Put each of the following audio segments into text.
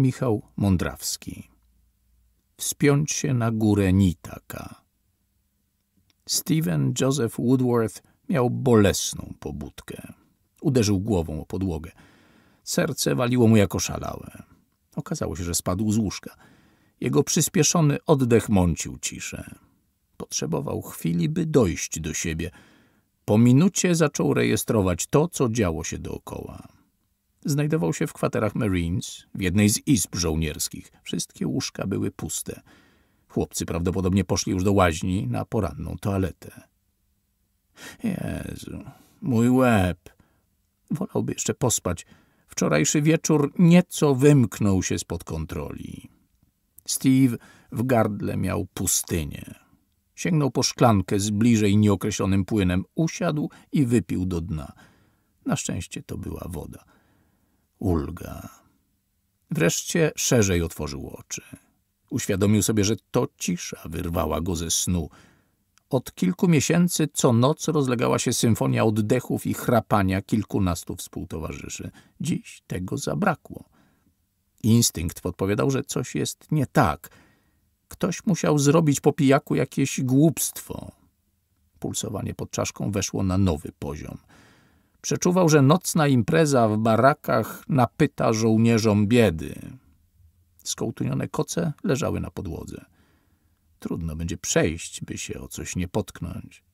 Michał Mądrawski Wspiąć się na górę Nitaka Stephen Joseph Woodworth miał bolesną pobudkę. Uderzył głową o podłogę. Serce waliło mu jako szalałe. Okazało się, że spadł z łóżka. Jego przyspieszony oddech mącił ciszę. Potrzebował chwili, by dojść do siebie. Po minucie zaczął rejestrować to, co działo się dookoła. Znajdował się w kwaterach Marines, w jednej z izb żołnierskich. Wszystkie łóżka były puste. Chłopcy prawdopodobnie poszli już do łaźni na poranną toaletę. Jezu, mój łeb. Wolałby jeszcze pospać. Wczorajszy wieczór nieco wymknął się spod kontroli. Steve w gardle miał pustynię. Sięgnął po szklankę z bliżej nieokreślonym płynem, usiadł i wypił do dna. Na szczęście to była woda ulga. Wreszcie szerzej otworzył oczy. Uświadomił sobie, że to cisza wyrwała go ze snu. Od kilku miesięcy co noc rozlegała się symfonia oddechów i chrapania kilkunastu współtowarzyszy. Dziś tego zabrakło. Instynkt podpowiadał, że coś jest nie tak. Ktoś musiał zrobić po pijaku jakieś głupstwo. Pulsowanie pod czaszką weszło na nowy poziom – Przeczuwał, że nocna impreza w barakach napyta żołnierzom biedy. Skołtunione koce leżały na podłodze. Trudno będzie przejść, by się o coś nie potknąć.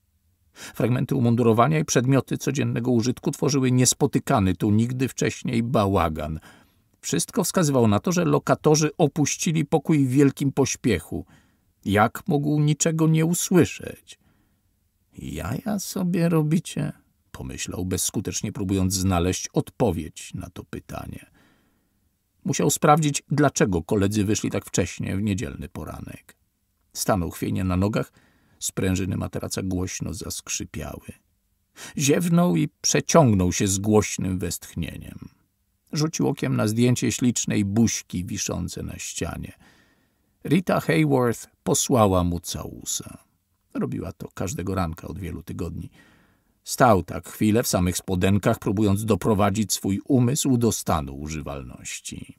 Fragmenty umundurowania i przedmioty codziennego użytku tworzyły niespotykany tu nigdy wcześniej bałagan. Wszystko wskazywało na to, że lokatorzy opuścili pokój w wielkim pośpiechu. Jak mógł niczego nie usłyszeć? Jaja sobie robicie pomyślał, bezskutecznie próbując znaleźć odpowiedź na to pytanie. Musiał sprawdzić, dlaczego koledzy wyszli tak wcześnie w niedzielny poranek. Stanął chwiejnie na nogach, sprężyny materaca głośno zaskrzypiały. Ziewnął i przeciągnął się z głośnym westchnieniem. Rzucił okiem na zdjęcie ślicznej buźki wiszące na ścianie. Rita Hayworth posłała mu całusa. Robiła to każdego ranka od wielu tygodni. Stał tak chwilę w samych spodenkach, próbując doprowadzić swój umysł do stanu używalności.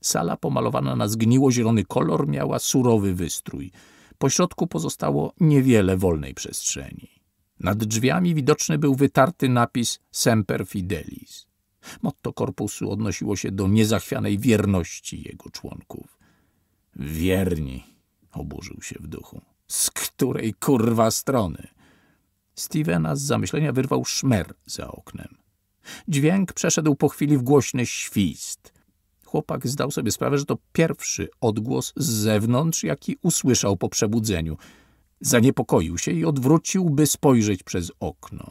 Sala pomalowana na zgniło-zielony kolor miała surowy wystrój. Po środku pozostało niewiele wolnej przestrzeni. Nad drzwiami widoczny był wytarty napis Semper Fidelis. Motto korpusu odnosiło się do niezachwianej wierności jego członków. Wierni, oburzył się w duchu. Z której kurwa strony? Stevena z zamyślenia wyrwał szmer za oknem. Dźwięk przeszedł po chwili w głośny świst. Chłopak zdał sobie sprawę, że to pierwszy odgłos z zewnątrz, jaki usłyszał po przebudzeniu. Zaniepokoił się i odwrócił, by spojrzeć przez okno.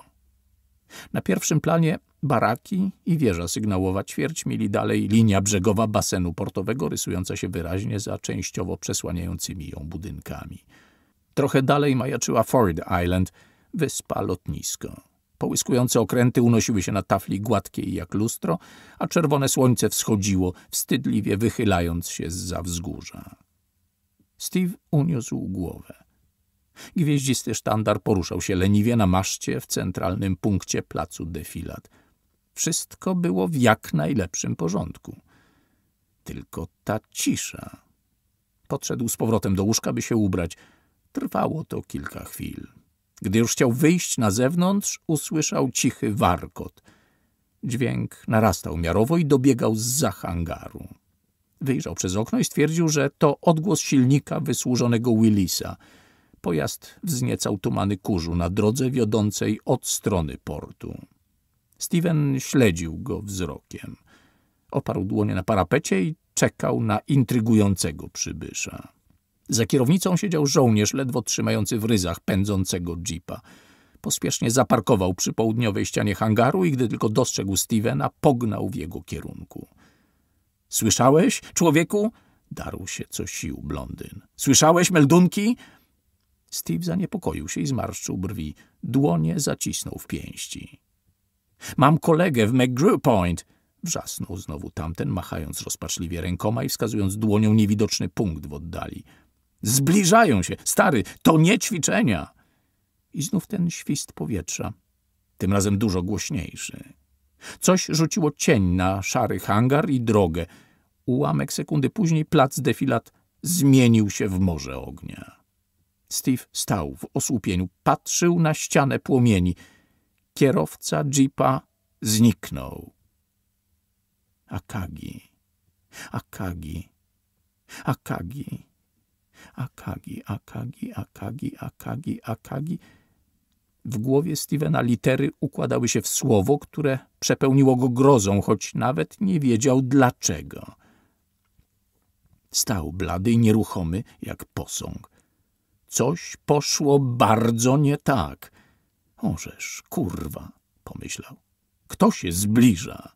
Na pierwszym planie baraki i wieża sygnałowa ćwierć mili dalej linia brzegowa basenu portowego, rysująca się wyraźnie za częściowo przesłaniającymi ją budynkami. Trochę dalej majaczyła Ford Island – wyspa lotnisko. Połyskujące okręty unosiły się na tafli gładkiej jak lustro, a czerwone słońce wschodziło, wstydliwie wychylając się za wzgórza. Steve uniósł głowę. Gwieździsty sztandar poruszał się leniwie na maszcie w centralnym punkcie placu defilat. Wszystko było w jak najlepszym porządku. Tylko ta cisza. Podszedł z powrotem do łóżka, by się ubrać. Trwało to kilka chwil. Gdy już chciał wyjść na zewnątrz, usłyszał cichy warkot. Dźwięk narastał miarowo i dobiegał z za hangaru. Wyjrzał przez okno i stwierdził, że to odgłos silnika wysłużonego Willisa. Pojazd wzniecał tumany kurzu na drodze wiodącej od strony portu. Steven śledził go wzrokiem. Oparł dłonie na parapecie i czekał na intrygującego przybysza. Za kierownicą siedział żołnierz, ledwo trzymający w ryzach pędzącego jeepa. Pospiesznie zaparkował przy południowej ścianie hangaru i gdy tylko dostrzegł Stevena, pognał w jego kierunku. — Słyszałeś, człowieku? — darł się co sił blondyn. — Słyszałeś meldunki? Steve zaniepokoił się i zmarszczył brwi. Dłonie zacisnął w pięści. — Mam kolegę w McGrew Point! — Wrzasnął znowu tamten, machając rozpaczliwie rękoma i wskazując dłonią niewidoczny punkt w oddali. Zbliżają się. Stary, to nie ćwiczenia. I znów ten świst powietrza, tym razem dużo głośniejszy. Coś rzuciło cień na szary hangar i drogę. Ułamek sekundy później plac defilat zmienił się w morze ognia. Steve stał w osłupieniu, patrzył na ścianę płomieni. Kierowca jeepa zniknął. Akagi, Akagi, Akagi. Akagi, Akagi, Akagi, Akagi, Akagi. W głowie Stevena litery układały się w słowo, które przepełniło go grozą, choć nawet nie wiedział dlaczego. Stał blady i nieruchomy jak posąg. Coś poszło bardzo nie tak. Ożeż, kurwa, pomyślał. Kto się zbliża?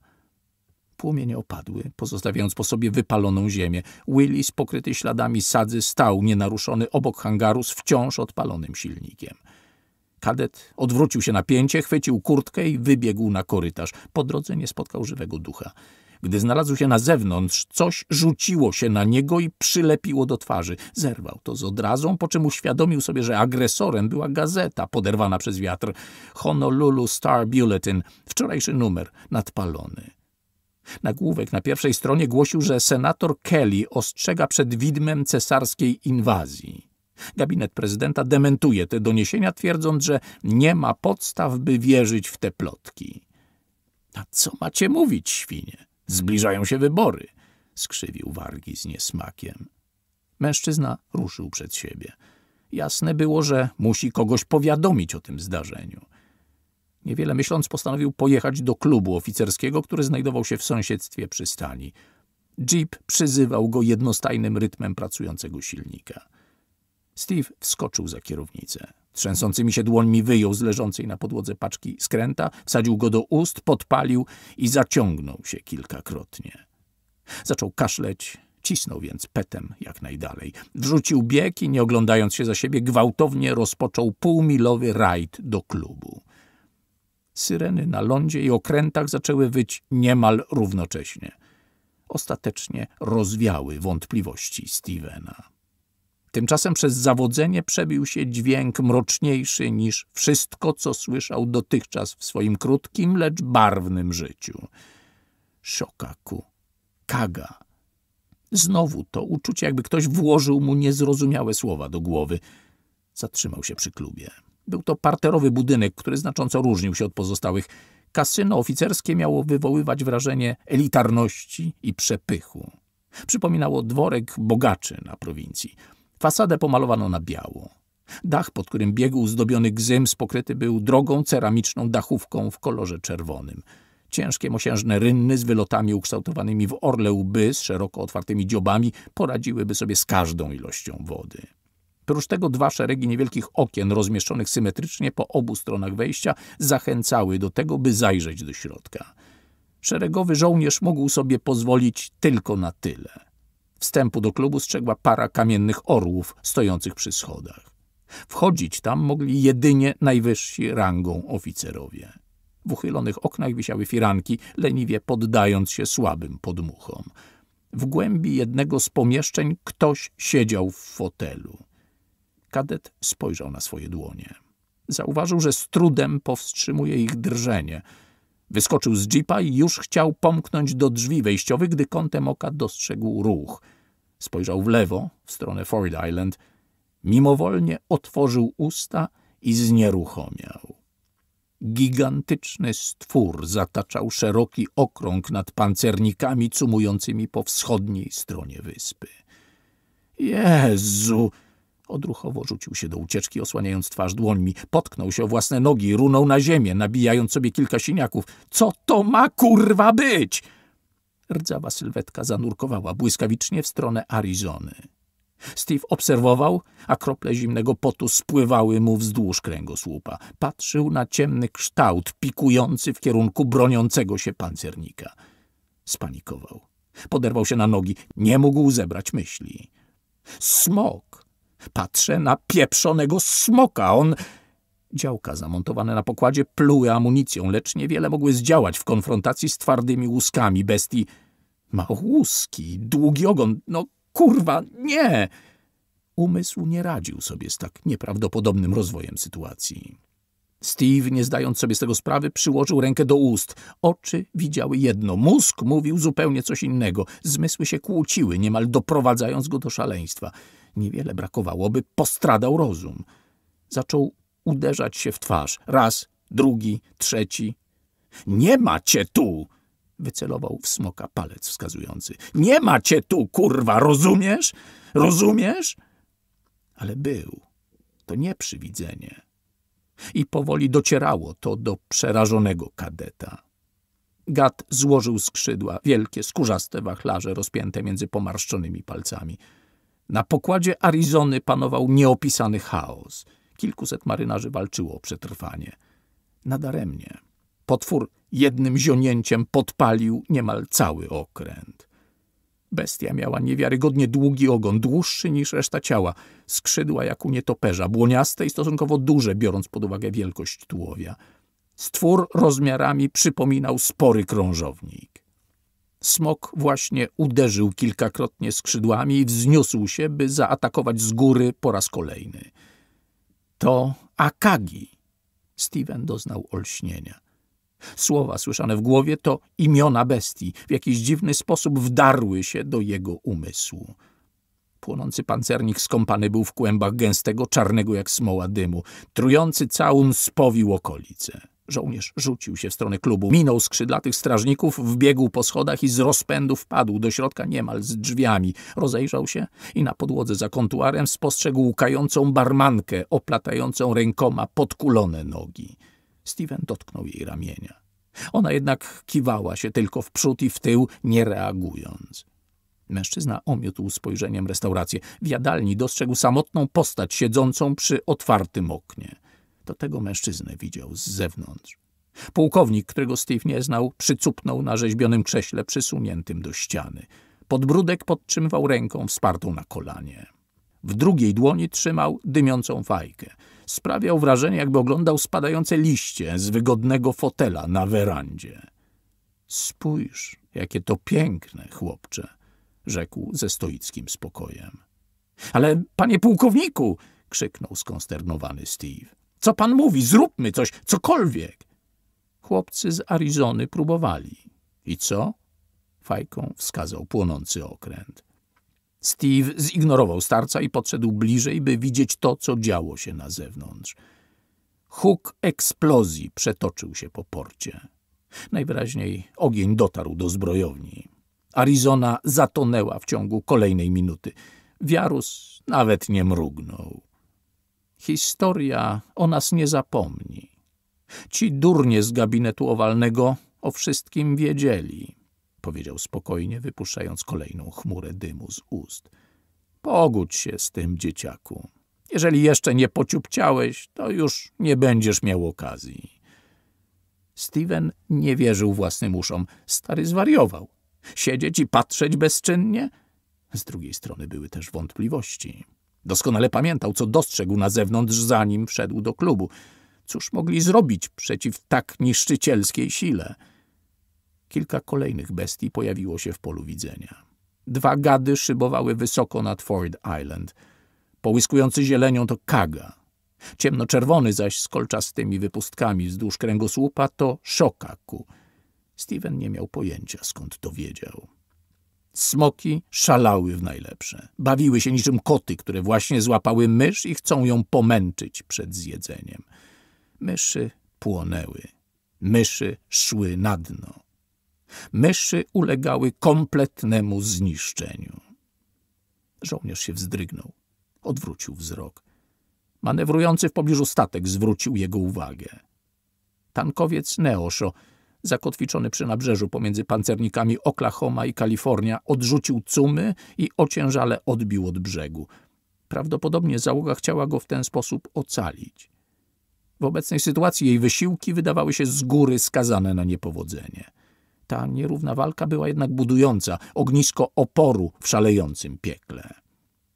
Płomienie opadły, pozostawiając po sobie wypaloną ziemię. Willis, pokryty śladami sadzy, stał nienaruszony obok hangaru z wciąż odpalonym silnikiem. Kadet odwrócił się na pięcie, chwycił kurtkę i wybiegł na korytarz. Po drodze nie spotkał żywego ducha. Gdy znalazł się na zewnątrz, coś rzuciło się na niego i przylepiło do twarzy. Zerwał to z odrazą, po czym uświadomił sobie, że agresorem była gazeta poderwana przez wiatr. Honolulu Star Bulletin, wczorajszy numer, nadpalony. Nagłówek na pierwszej stronie głosił, że senator Kelly ostrzega przed widmem cesarskiej inwazji. Gabinet prezydenta dementuje te doniesienia, twierdząc, że nie ma podstaw, by wierzyć w te plotki. — A co macie mówić, świnie? Zbliżają się wybory — skrzywił wargi z niesmakiem. Mężczyzna ruszył przed siebie. Jasne było, że musi kogoś powiadomić o tym zdarzeniu. Niewiele myśląc, postanowił pojechać do klubu oficerskiego, który znajdował się w sąsiedztwie przystani. Jeep przyzywał go jednostajnym rytmem pracującego silnika. Steve wskoczył za kierownicę. Trzęsącymi się dłońmi wyjął z leżącej na podłodze paczki skręta, wsadził go do ust, podpalił i zaciągnął się kilkakrotnie. Zaczął kaszleć, cisnął więc petem jak najdalej. Wrzucił bieg i, nie oglądając się za siebie, gwałtownie rozpoczął półmilowy rajd do klubu. Syreny na lądzie i okrętach zaczęły wyć niemal równocześnie. Ostatecznie rozwiały wątpliwości Stevena. Tymczasem przez zawodzenie przebił się dźwięk mroczniejszy niż wszystko, co słyszał dotychczas w swoim krótkim, lecz barwnym życiu. Szokaku, kaga. Znowu to uczucie, jakby ktoś włożył mu niezrozumiałe słowa do głowy. Zatrzymał się przy klubie. Był to parterowy budynek, który znacząco różnił się od pozostałych. Kasyno oficerskie miało wywoływać wrażenie elitarności i przepychu. Przypominało dworek bogaczy na prowincji. Fasadę pomalowano na biało. Dach, pod którym biegł zdobiony gzyms, pokryty był drogą ceramiczną dachówką w kolorze czerwonym. Ciężkie, mosiężne rynny z wylotami ukształtowanymi w orle łby z szeroko otwartymi dziobami poradziłyby sobie z każdą ilością wody. Prócz tego dwa szeregi niewielkich okien rozmieszczonych symetrycznie po obu stronach wejścia zachęcały do tego, by zajrzeć do środka. Szeregowy żołnierz mógł sobie pozwolić tylko na tyle. Wstępu do klubu strzegła para kamiennych orłów stojących przy schodach. Wchodzić tam mogli jedynie najwyżsi rangą oficerowie. W uchylonych oknach wisiały firanki, leniwie poddając się słabym podmuchom. W głębi jednego z pomieszczeń ktoś siedział w fotelu. Kadet spojrzał na swoje dłonie. Zauważył, że z trudem powstrzymuje ich drżenie. Wyskoczył z jeepa i już chciał pomknąć do drzwi wejściowych, gdy kątem oka dostrzegł ruch. Spojrzał w lewo, w stronę Ford Island. Mimowolnie otworzył usta i znieruchomiał. Gigantyczny stwór zataczał szeroki okrąg nad pancernikami cumującymi po wschodniej stronie wyspy. — Jezu! Odruchowo rzucił się do ucieczki, osłaniając twarz dłońmi. Potknął się o własne nogi, runął na ziemię, nabijając sobie kilka siniaków. Co to ma kurwa być? Rdzawa sylwetka zanurkowała błyskawicznie w stronę Arizony. Steve obserwował, a krople zimnego potu spływały mu wzdłuż kręgosłupa. Patrzył na ciemny kształt pikujący w kierunku broniącego się pancernika. Spanikował. Poderwał się na nogi. Nie mógł zebrać myśli. Smok Patrzę na pieprzonego smoka. On... Działka zamontowane na pokładzie pluły amunicją, lecz niewiele mogły zdziałać w konfrontacji z twardymi łuskami bestii. Ma łuski, długi ogon, no kurwa, nie! Umysł nie radził sobie z tak nieprawdopodobnym rozwojem sytuacji. Steve, nie zdając sobie z tego sprawy, przyłożył rękę do ust. Oczy widziały jedno, mózg mówił zupełnie coś innego. Zmysły się kłóciły, niemal doprowadzając go do szaleństwa niewiele brakowałoby, postradał rozum. Zaczął uderzać się w twarz. Raz, drugi, trzeci. Nie macie tu! Wycelował w smoka palec wskazujący. Nie macie tu, kurwa, rozumiesz? Rozumiesz? Ale był. To nie przywidzenie. I powoli docierało to do przerażonego kadeta. Gad złożył skrzydła, wielkie, skórzaste wachlarze rozpięte między pomarszczonymi palcami – na pokładzie Arizony panował nieopisany chaos. Kilkuset marynarzy walczyło o przetrwanie. Nadaremnie. Potwór jednym zionięciem podpalił niemal cały okręt. Bestia miała niewiarygodnie długi ogon, dłuższy niż reszta ciała, skrzydła jak u nietoperza, błoniaste i stosunkowo duże, biorąc pod uwagę wielkość tułowia. Stwór rozmiarami przypominał spory krążownik. Smok właśnie uderzył kilkakrotnie skrzydłami i wzniósł się, by zaatakować z góry po raz kolejny. To Akagi. Steven doznał olśnienia. Słowa słyszane w głowie to imiona bestii. W jakiś dziwny sposób wdarły się do jego umysłu. Płonący pancernik skąpany był w kłębach gęstego, czarnego jak smoła dymu. Trujący całun spowił okolice. Żołnierz rzucił się w stronę klubu, minął skrzydlatych strażników, wbiegł po schodach i z rozpędu wpadł do środka niemal z drzwiami. Rozejrzał się i na podłodze za kontuarem spostrzegł łkającą barmankę, oplatającą rękoma podkulone nogi. Steven dotknął jej ramienia. Ona jednak kiwała się tylko w przód i w tył, nie reagując. Mężczyzna omiótł spojrzeniem restaurację. W jadalni dostrzegł samotną postać siedzącą przy otwartym oknie to tego mężczyznę widział z zewnątrz. Pułkownik, którego Steve nie znał, przycupnął na rzeźbionym krześle przysuniętym do ściany. Podbródek podtrzymywał ręką wspartą na kolanie. W drugiej dłoni trzymał dymiącą fajkę. Sprawiał wrażenie, jakby oglądał spadające liście z wygodnego fotela na werandzie. Spójrz, jakie to piękne, chłopcze, rzekł ze stoickim spokojem. Ale, panie pułkowniku, krzyknął skonsternowany Steve. Co pan mówi? Zróbmy coś, cokolwiek. Chłopcy z Arizony próbowali. I co? Fajką wskazał płonący okręt. Steve zignorował starca i podszedł bliżej, by widzieć to, co działo się na zewnątrz. Huk eksplozji przetoczył się po porcie. Najwyraźniej ogień dotarł do zbrojowni. Arizona zatonęła w ciągu kolejnej minuty. Wiarus nawet nie mrugnął. Historia o nas nie zapomni. Ci durnie z gabinetu owalnego o wszystkim wiedzieli, powiedział spokojnie, wypuszczając kolejną chmurę dymu z ust. Pogódź się z tym, dzieciaku. Jeżeli jeszcze nie pociupciałeś, to już nie będziesz miał okazji. Steven nie wierzył własnym uszom. Stary zwariował. Siedzieć i patrzeć bezczynnie? Z drugiej strony były też wątpliwości. Doskonale pamiętał, co dostrzegł na zewnątrz, zanim wszedł do klubu. Cóż mogli zrobić przeciw tak niszczycielskiej sile? Kilka kolejnych bestii pojawiło się w polu widzenia. Dwa gady szybowały wysoko nad Ford Island. Połyskujący zielenią to kaga. Ciemnoczerwony zaś z kolczastymi wypustkami wzdłuż kręgosłupa to szokaku. Steven nie miał pojęcia, skąd to wiedział. Smoki szalały w najlepsze. Bawiły się niczym koty, które właśnie złapały mysz i chcą ją pomęczyć przed zjedzeniem. Myszy płonęły. Myszy szły na dno. Myszy ulegały kompletnemu zniszczeniu. Żołnierz się wzdrygnął. Odwrócił wzrok. Manewrujący w pobliżu statek zwrócił jego uwagę. Tankowiec Neosho zakotwiczony przy nabrzeżu pomiędzy pancernikami Oklahoma i Kalifornia, odrzucił cumy i ociężale odbił od brzegu. Prawdopodobnie załoga chciała go w ten sposób ocalić. W obecnej sytuacji jej wysiłki wydawały się z góry skazane na niepowodzenie. Ta nierówna walka była jednak budująca, ognisko oporu w szalejącym piekle.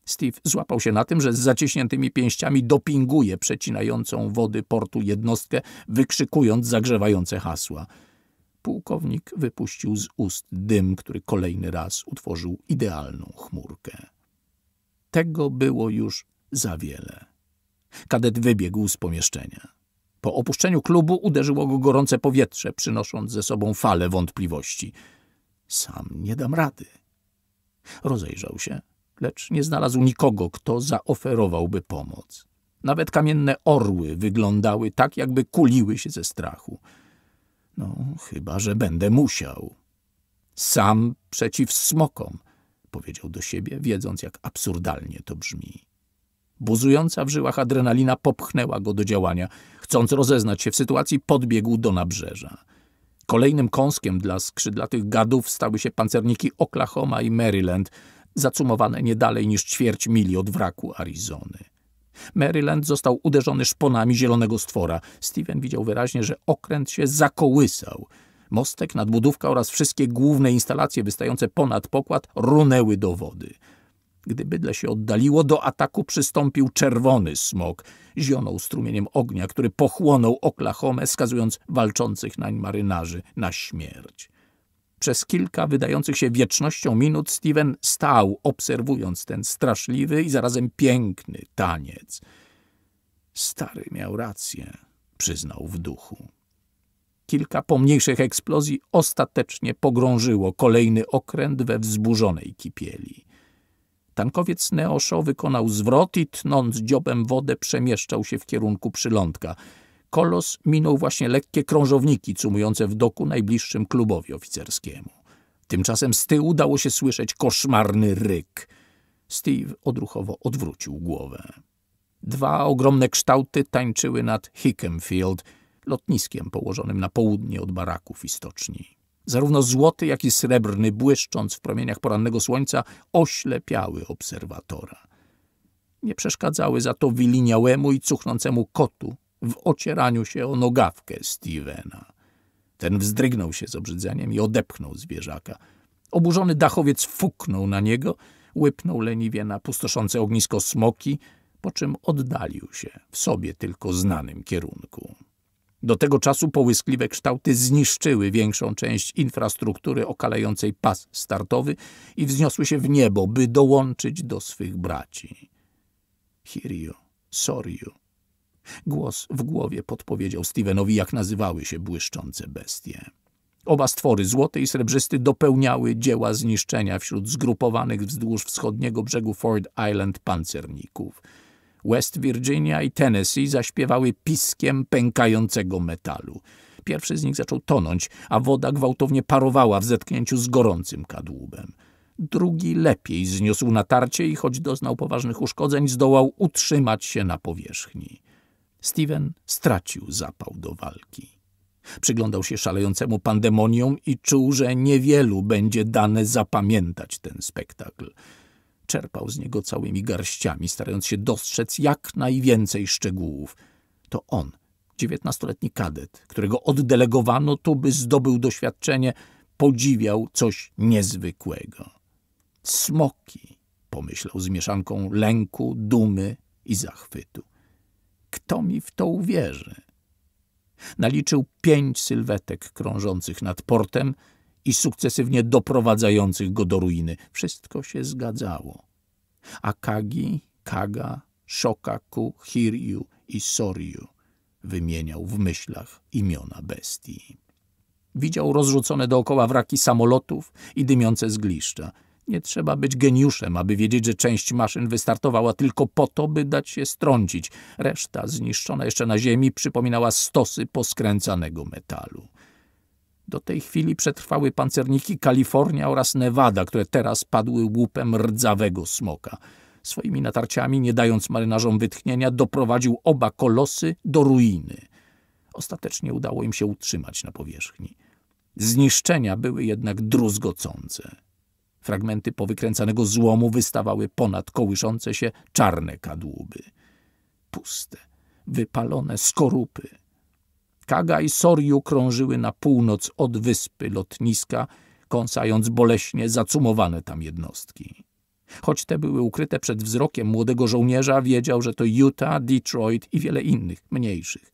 Steve złapał się na tym, że z zaciśniętymi pięściami dopinguje przecinającą wody portu jednostkę, wykrzykując zagrzewające hasła – Pułkownik wypuścił z ust dym, który kolejny raz utworzył idealną chmurkę. Tego było już za wiele. Kadet wybiegł z pomieszczenia. Po opuszczeniu klubu uderzyło go gorące powietrze, przynosząc ze sobą falę wątpliwości. Sam nie dam rady. Rozejrzał się, lecz nie znalazł nikogo, kto zaoferowałby pomoc. Nawet kamienne orły wyglądały tak, jakby kuliły się ze strachu. No, chyba, że będę musiał. Sam przeciw smokom, powiedział do siebie, wiedząc, jak absurdalnie to brzmi. Buzująca w żyłach adrenalina popchnęła go do działania. Chcąc rozeznać się w sytuacji, podbiegł do nabrzeża. Kolejnym kąskiem dla skrzydlatych gadów stały się pancerniki Oklahoma i Maryland, zacumowane nie dalej niż ćwierć mili od wraku Arizony. Maryland został uderzony szponami zielonego stwora. Steven widział wyraźnie, że okręt się zakołysał. Mostek, nadbudówka oraz wszystkie główne instalacje wystające ponad pokład runęły do wody. Gdy bydle się oddaliło, do ataku przystąpił czerwony smok. Zionął strumieniem ognia, który pochłonął Oklahomę, skazując walczących nań marynarzy na śmierć. Przez kilka wydających się wiecznością minut Steven stał, obserwując ten straszliwy i zarazem piękny taniec. Stary miał rację, przyznał w duchu. Kilka pomniejszych eksplozji ostatecznie pogrążyło kolejny okręt we wzburzonej kipieli. Tankowiec Neosho wykonał zwrot i tnąc dziobem wodę przemieszczał się w kierunku przylądka – Kolos minął właśnie lekkie krążowniki cumujące w doku najbliższym klubowi oficerskiemu. Tymczasem z tyłu dało się słyszeć koszmarny ryk. Steve odruchowo odwrócił głowę. Dwa ogromne kształty tańczyły nad Hickenfield, lotniskiem położonym na południe od baraków i stoczni. Zarówno złoty, jak i srebrny, błyszcząc w promieniach porannego słońca, oślepiały obserwatora. Nie przeszkadzały za to wiliniałemu i cuchnącemu kotu w ocieraniu się o nogawkę Stevena. Ten wzdrygnął się z obrzydzeniem i odepchnął zwierzaka. Oburzony dachowiec fuknął na niego, łypnął leniwie na pustoszące ognisko smoki, po czym oddalił się w sobie tylko znanym kierunku. Do tego czasu połyskliwe kształty zniszczyły większą część infrastruktury okalającej pas startowy i wzniosły się w niebo, by dołączyć do swych braci. Hiryu, Soryu, Głos w głowie podpowiedział Stevenowi, jak nazywały się błyszczące bestie. Oba stwory, złoty i srebrzysty, dopełniały dzieła zniszczenia wśród zgrupowanych wzdłuż wschodniego brzegu Ford Island pancerników. West Virginia i Tennessee zaśpiewały piskiem pękającego metalu. Pierwszy z nich zaczął tonąć, a woda gwałtownie parowała w zetknięciu z gorącym kadłubem. Drugi lepiej zniósł natarcie i, choć doznał poważnych uszkodzeń, zdołał utrzymać się na powierzchni. Steven stracił zapał do walki. Przyglądał się szalejącemu pandemonium i czuł, że niewielu będzie dane zapamiętać ten spektakl. Czerpał z niego całymi garściami, starając się dostrzec jak najwięcej szczegółów. To on, dziewiętnastoletni kadet, którego oddelegowano tu, by zdobył doświadczenie, podziwiał coś niezwykłego. Smoki, pomyślał z mieszanką lęku, dumy i zachwytu. Kto mi w to uwierzy? Naliczył pięć sylwetek krążących nad portem i sukcesywnie doprowadzających go do ruiny. Wszystko się zgadzało. Akagi, Kaga, Shokaku, Hiryu i Soryu wymieniał w myślach imiona bestii. Widział rozrzucone dookoła wraki samolotów i dymiące zgliszcza – nie trzeba być geniuszem, aby wiedzieć, że część maszyn wystartowała tylko po to, by dać się strącić. Reszta, zniszczona jeszcze na ziemi, przypominała stosy poskręcanego metalu. Do tej chwili przetrwały pancerniki Kalifornia oraz Nevada, które teraz padły łupem rdzawego smoka. Swoimi natarciami, nie dając marynarzom wytchnienia, doprowadził oba kolosy do ruiny. Ostatecznie udało im się utrzymać na powierzchni. Zniszczenia były jednak druzgocące. Fragmenty powykręcanego złomu wystawały ponad kołyszące się czarne kadłuby. Puste, wypalone skorupy. Kaga i Soriu krążyły na północ od wyspy lotniska, kąsając boleśnie zacumowane tam jednostki. Choć te były ukryte przed wzrokiem młodego żołnierza, wiedział, że to Utah, Detroit i wiele innych, mniejszych.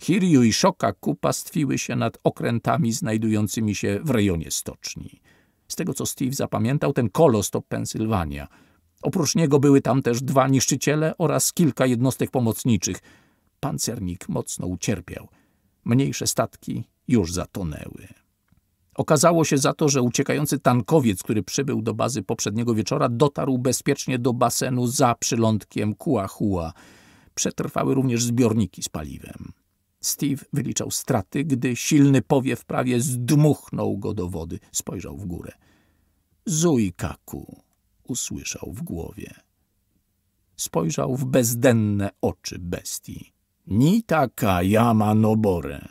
Hiryu i kupa pastwiły się nad okrętami znajdującymi się w rejonie stoczni. Z tego co Steve zapamiętał, ten kolos to Pensylwania. Oprócz niego były tam też dwa niszczyciele oraz kilka jednostek pomocniczych. Pancernik mocno ucierpiał. Mniejsze statki już zatonęły. Okazało się za to, że uciekający tankowiec, który przybył do bazy poprzedniego wieczora, dotarł bezpiecznie do basenu za przylądkiem Kuahua. Przetrwały również zbiorniki z paliwem. Steve wyliczał straty, gdy silny powiew prawie zdmuchnął go do wody. Spojrzał w górę. Zuikaku, usłyszał w głowie. Spojrzał w bezdenne oczy bestii. Nitaka jama nobore.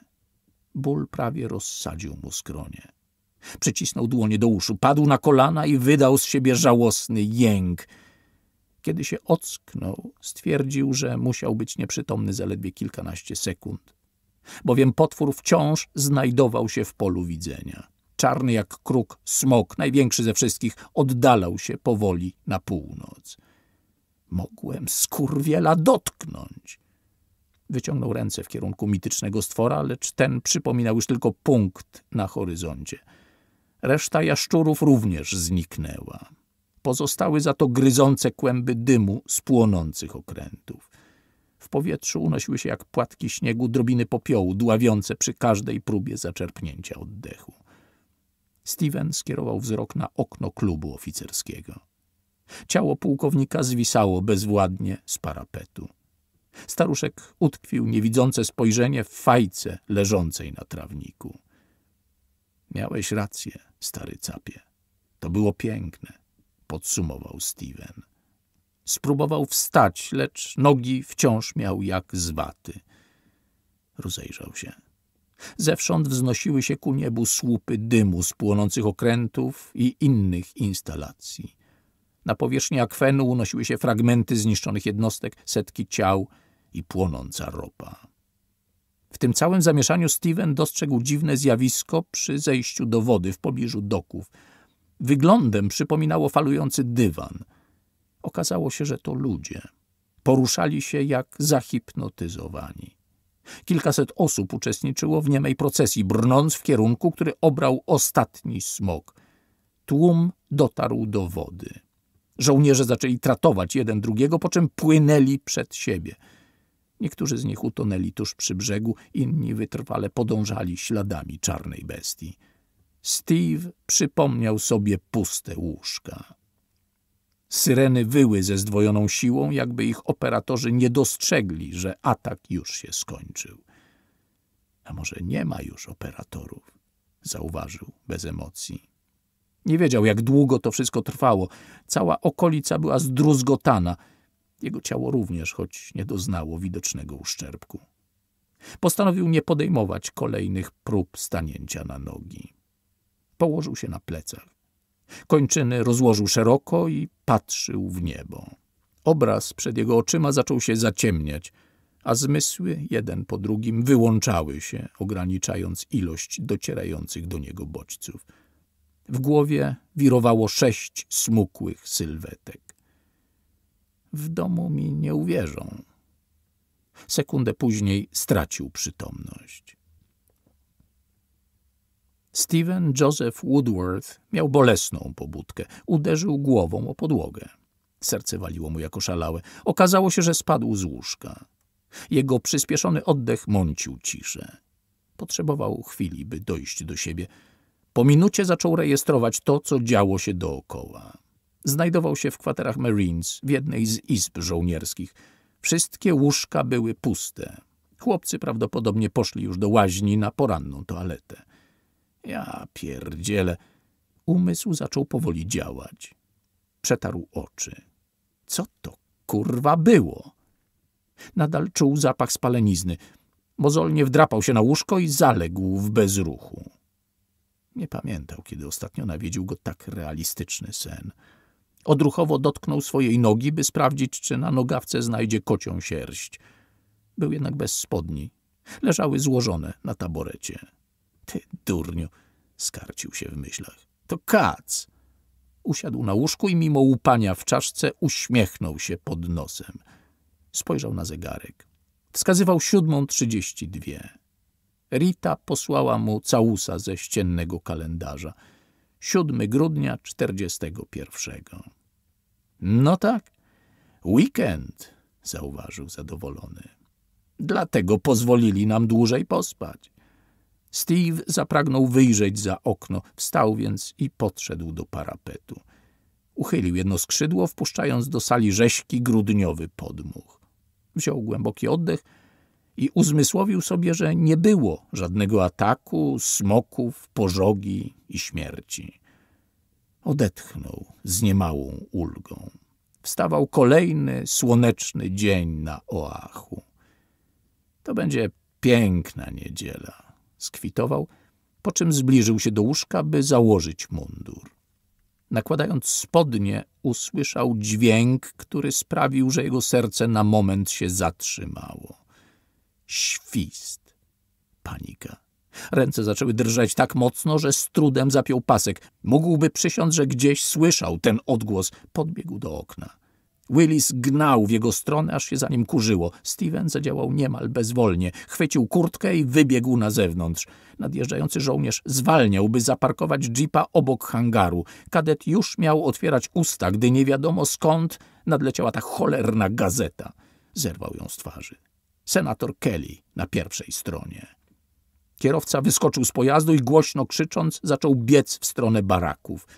Ból prawie rozsadził mu skronie. Przycisnął dłonie do uszu, padł na kolana i wydał z siebie żałosny jęk. Kiedy się ocknął, stwierdził, że musiał być nieprzytomny zaledwie kilkanaście sekund bowiem potwór wciąż znajdował się w polu widzenia. Czarny jak kruk smok, największy ze wszystkich, oddalał się powoli na północ. Mogłem skurwiela dotknąć. Wyciągnął ręce w kierunku mitycznego stwora, lecz ten przypominał już tylko punkt na horyzoncie. Reszta jaszczurów również zniknęła. Pozostały za to gryzące kłęby dymu z płonących okrętów powietrzu unosiły się jak płatki śniegu drobiny popiołu, dławiące przy każdej próbie zaczerpnięcia oddechu. Steven skierował wzrok na okno klubu oficerskiego. Ciało pułkownika zwisało bezwładnie z parapetu. Staruszek utkwił niewidzące spojrzenie w fajce leżącej na trawniku. Miałeś rację, stary capie. To było piękne, podsumował Steven. Spróbował wstać, lecz nogi wciąż miał jak z waty. Rozejrzał się. Zewsząd wznosiły się ku niebu słupy dymu z płonących okrętów i innych instalacji. Na powierzchni akwenu unosiły się fragmenty zniszczonych jednostek, setki ciał i płonąca ropa. W tym całym zamieszaniu Steven dostrzegł dziwne zjawisko przy zejściu do wody w pobliżu doków. Wyglądem przypominało falujący dywan – Okazało się, że to ludzie. Poruszali się jak zahipnotyzowani. Kilkaset osób uczestniczyło w niemej procesji, brnąc w kierunku, który obrał ostatni smok. Tłum dotarł do wody. Żołnierze zaczęli tratować jeden drugiego, po czym płynęli przed siebie. Niektórzy z nich utonęli tuż przy brzegu, inni wytrwale podążali śladami czarnej bestii. Steve przypomniał sobie puste łóżka. Syreny wyły ze zdwojoną siłą, jakby ich operatorzy nie dostrzegli, że atak już się skończył. A może nie ma już operatorów? Zauważył bez emocji. Nie wiedział, jak długo to wszystko trwało. Cała okolica była zdruzgotana. Jego ciało również, choć nie doznało widocznego uszczerbku. Postanowił nie podejmować kolejnych prób stanięcia na nogi. Położył się na plecach. Kończyny rozłożył szeroko i patrzył w niebo. Obraz przed jego oczyma zaczął się zaciemniać, a zmysły jeden po drugim wyłączały się, ograniczając ilość docierających do niego bodźców. W głowie wirowało sześć smukłych sylwetek. W domu mi nie uwierzą. Sekundę później stracił przytomność. Steven Joseph Woodworth miał bolesną pobudkę. Uderzył głową o podłogę. Serce waliło mu jako szalałe. Okazało się, że spadł z łóżka. Jego przyspieszony oddech mącił ciszę. Potrzebował chwili, by dojść do siebie. Po minucie zaczął rejestrować to, co działo się dookoła. Znajdował się w kwaterach Marines, w jednej z izb żołnierskich. Wszystkie łóżka były puste. Chłopcy prawdopodobnie poszli już do łaźni na poranną toaletę. Ja pierdzielę. Umysł zaczął powoli działać. Przetarł oczy. Co to kurwa było? Nadal czuł zapach spalenizny. Mozolnie wdrapał się na łóżko i zaległ w bezruchu. Nie pamiętał, kiedy ostatnio nawiedził go tak realistyczny sen. Odruchowo dotknął swojej nogi, by sprawdzić, czy na nogawce znajdzie kocią sierść. Był jednak bez spodni. Leżały złożone na taborecie. Ty durniu, skarcił się w myślach. To kac. Usiadł na łóżku i mimo łupania w czaszce uśmiechnął się pod nosem. Spojrzał na zegarek. Wskazywał siódmą trzydzieści dwie. Rita posłała mu całusa ze ściennego kalendarza. 7 grudnia 41. No tak, weekend, zauważył zadowolony. Dlatego pozwolili nam dłużej pospać. Steve zapragnął wyjrzeć za okno, wstał więc i podszedł do parapetu. Uchylił jedno skrzydło, wpuszczając do sali rześki grudniowy podmuch. Wziął głęboki oddech i uzmysłowił sobie, że nie było żadnego ataku, smoków, pożogi i śmierci. Odetchnął z niemałą ulgą. Wstawał kolejny, słoneczny dzień na Oahu. To będzie piękna niedziela skwitował, po czym zbliżył się do łóżka, by założyć mundur. Nakładając spodnie, usłyszał dźwięk, który sprawił, że jego serce na moment się zatrzymało. Świst. Panika. Ręce zaczęły drżeć tak mocno, że z trudem zapiął pasek. Mógłby przysiąc, że gdzieś słyszał ten odgłos. Podbiegł do okna. Willis gnał w jego stronę, aż się za nim kurzyło. Steven zadziałał niemal bezwolnie. Chwycił kurtkę i wybiegł na zewnątrz. Nadjeżdżający żołnierz zwalniał, by zaparkować jeepa obok hangaru. Kadet już miał otwierać usta, gdy nie wiadomo skąd nadleciała ta cholerna gazeta. Zerwał ją z twarzy. Senator Kelly na pierwszej stronie. Kierowca wyskoczył z pojazdu i głośno krzycząc zaczął biec w stronę baraków –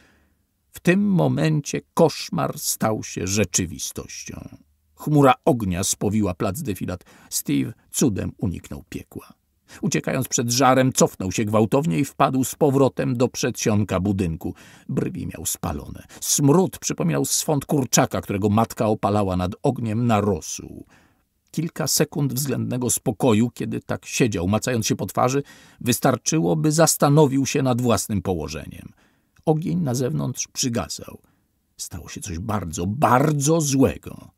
w tym momencie koszmar stał się rzeczywistością. Chmura ognia spowiła plac defilat. Steve cudem uniknął piekła. Uciekając przed żarem, cofnął się gwałtownie i wpadł z powrotem do przedsionka budynku. Brwi miał spalone. Smród przypominał swąd kurczaka, którego matka opalała nad ogniem, narosł. Kilka sekund względnego spokoju, kiedy tak siedział, macając się po twarzy, wystarczyło, by zastanowił się nad własnym położeniem – ogień na zewnątrz przygasał. Stało się coś bardzo, bardzo złego.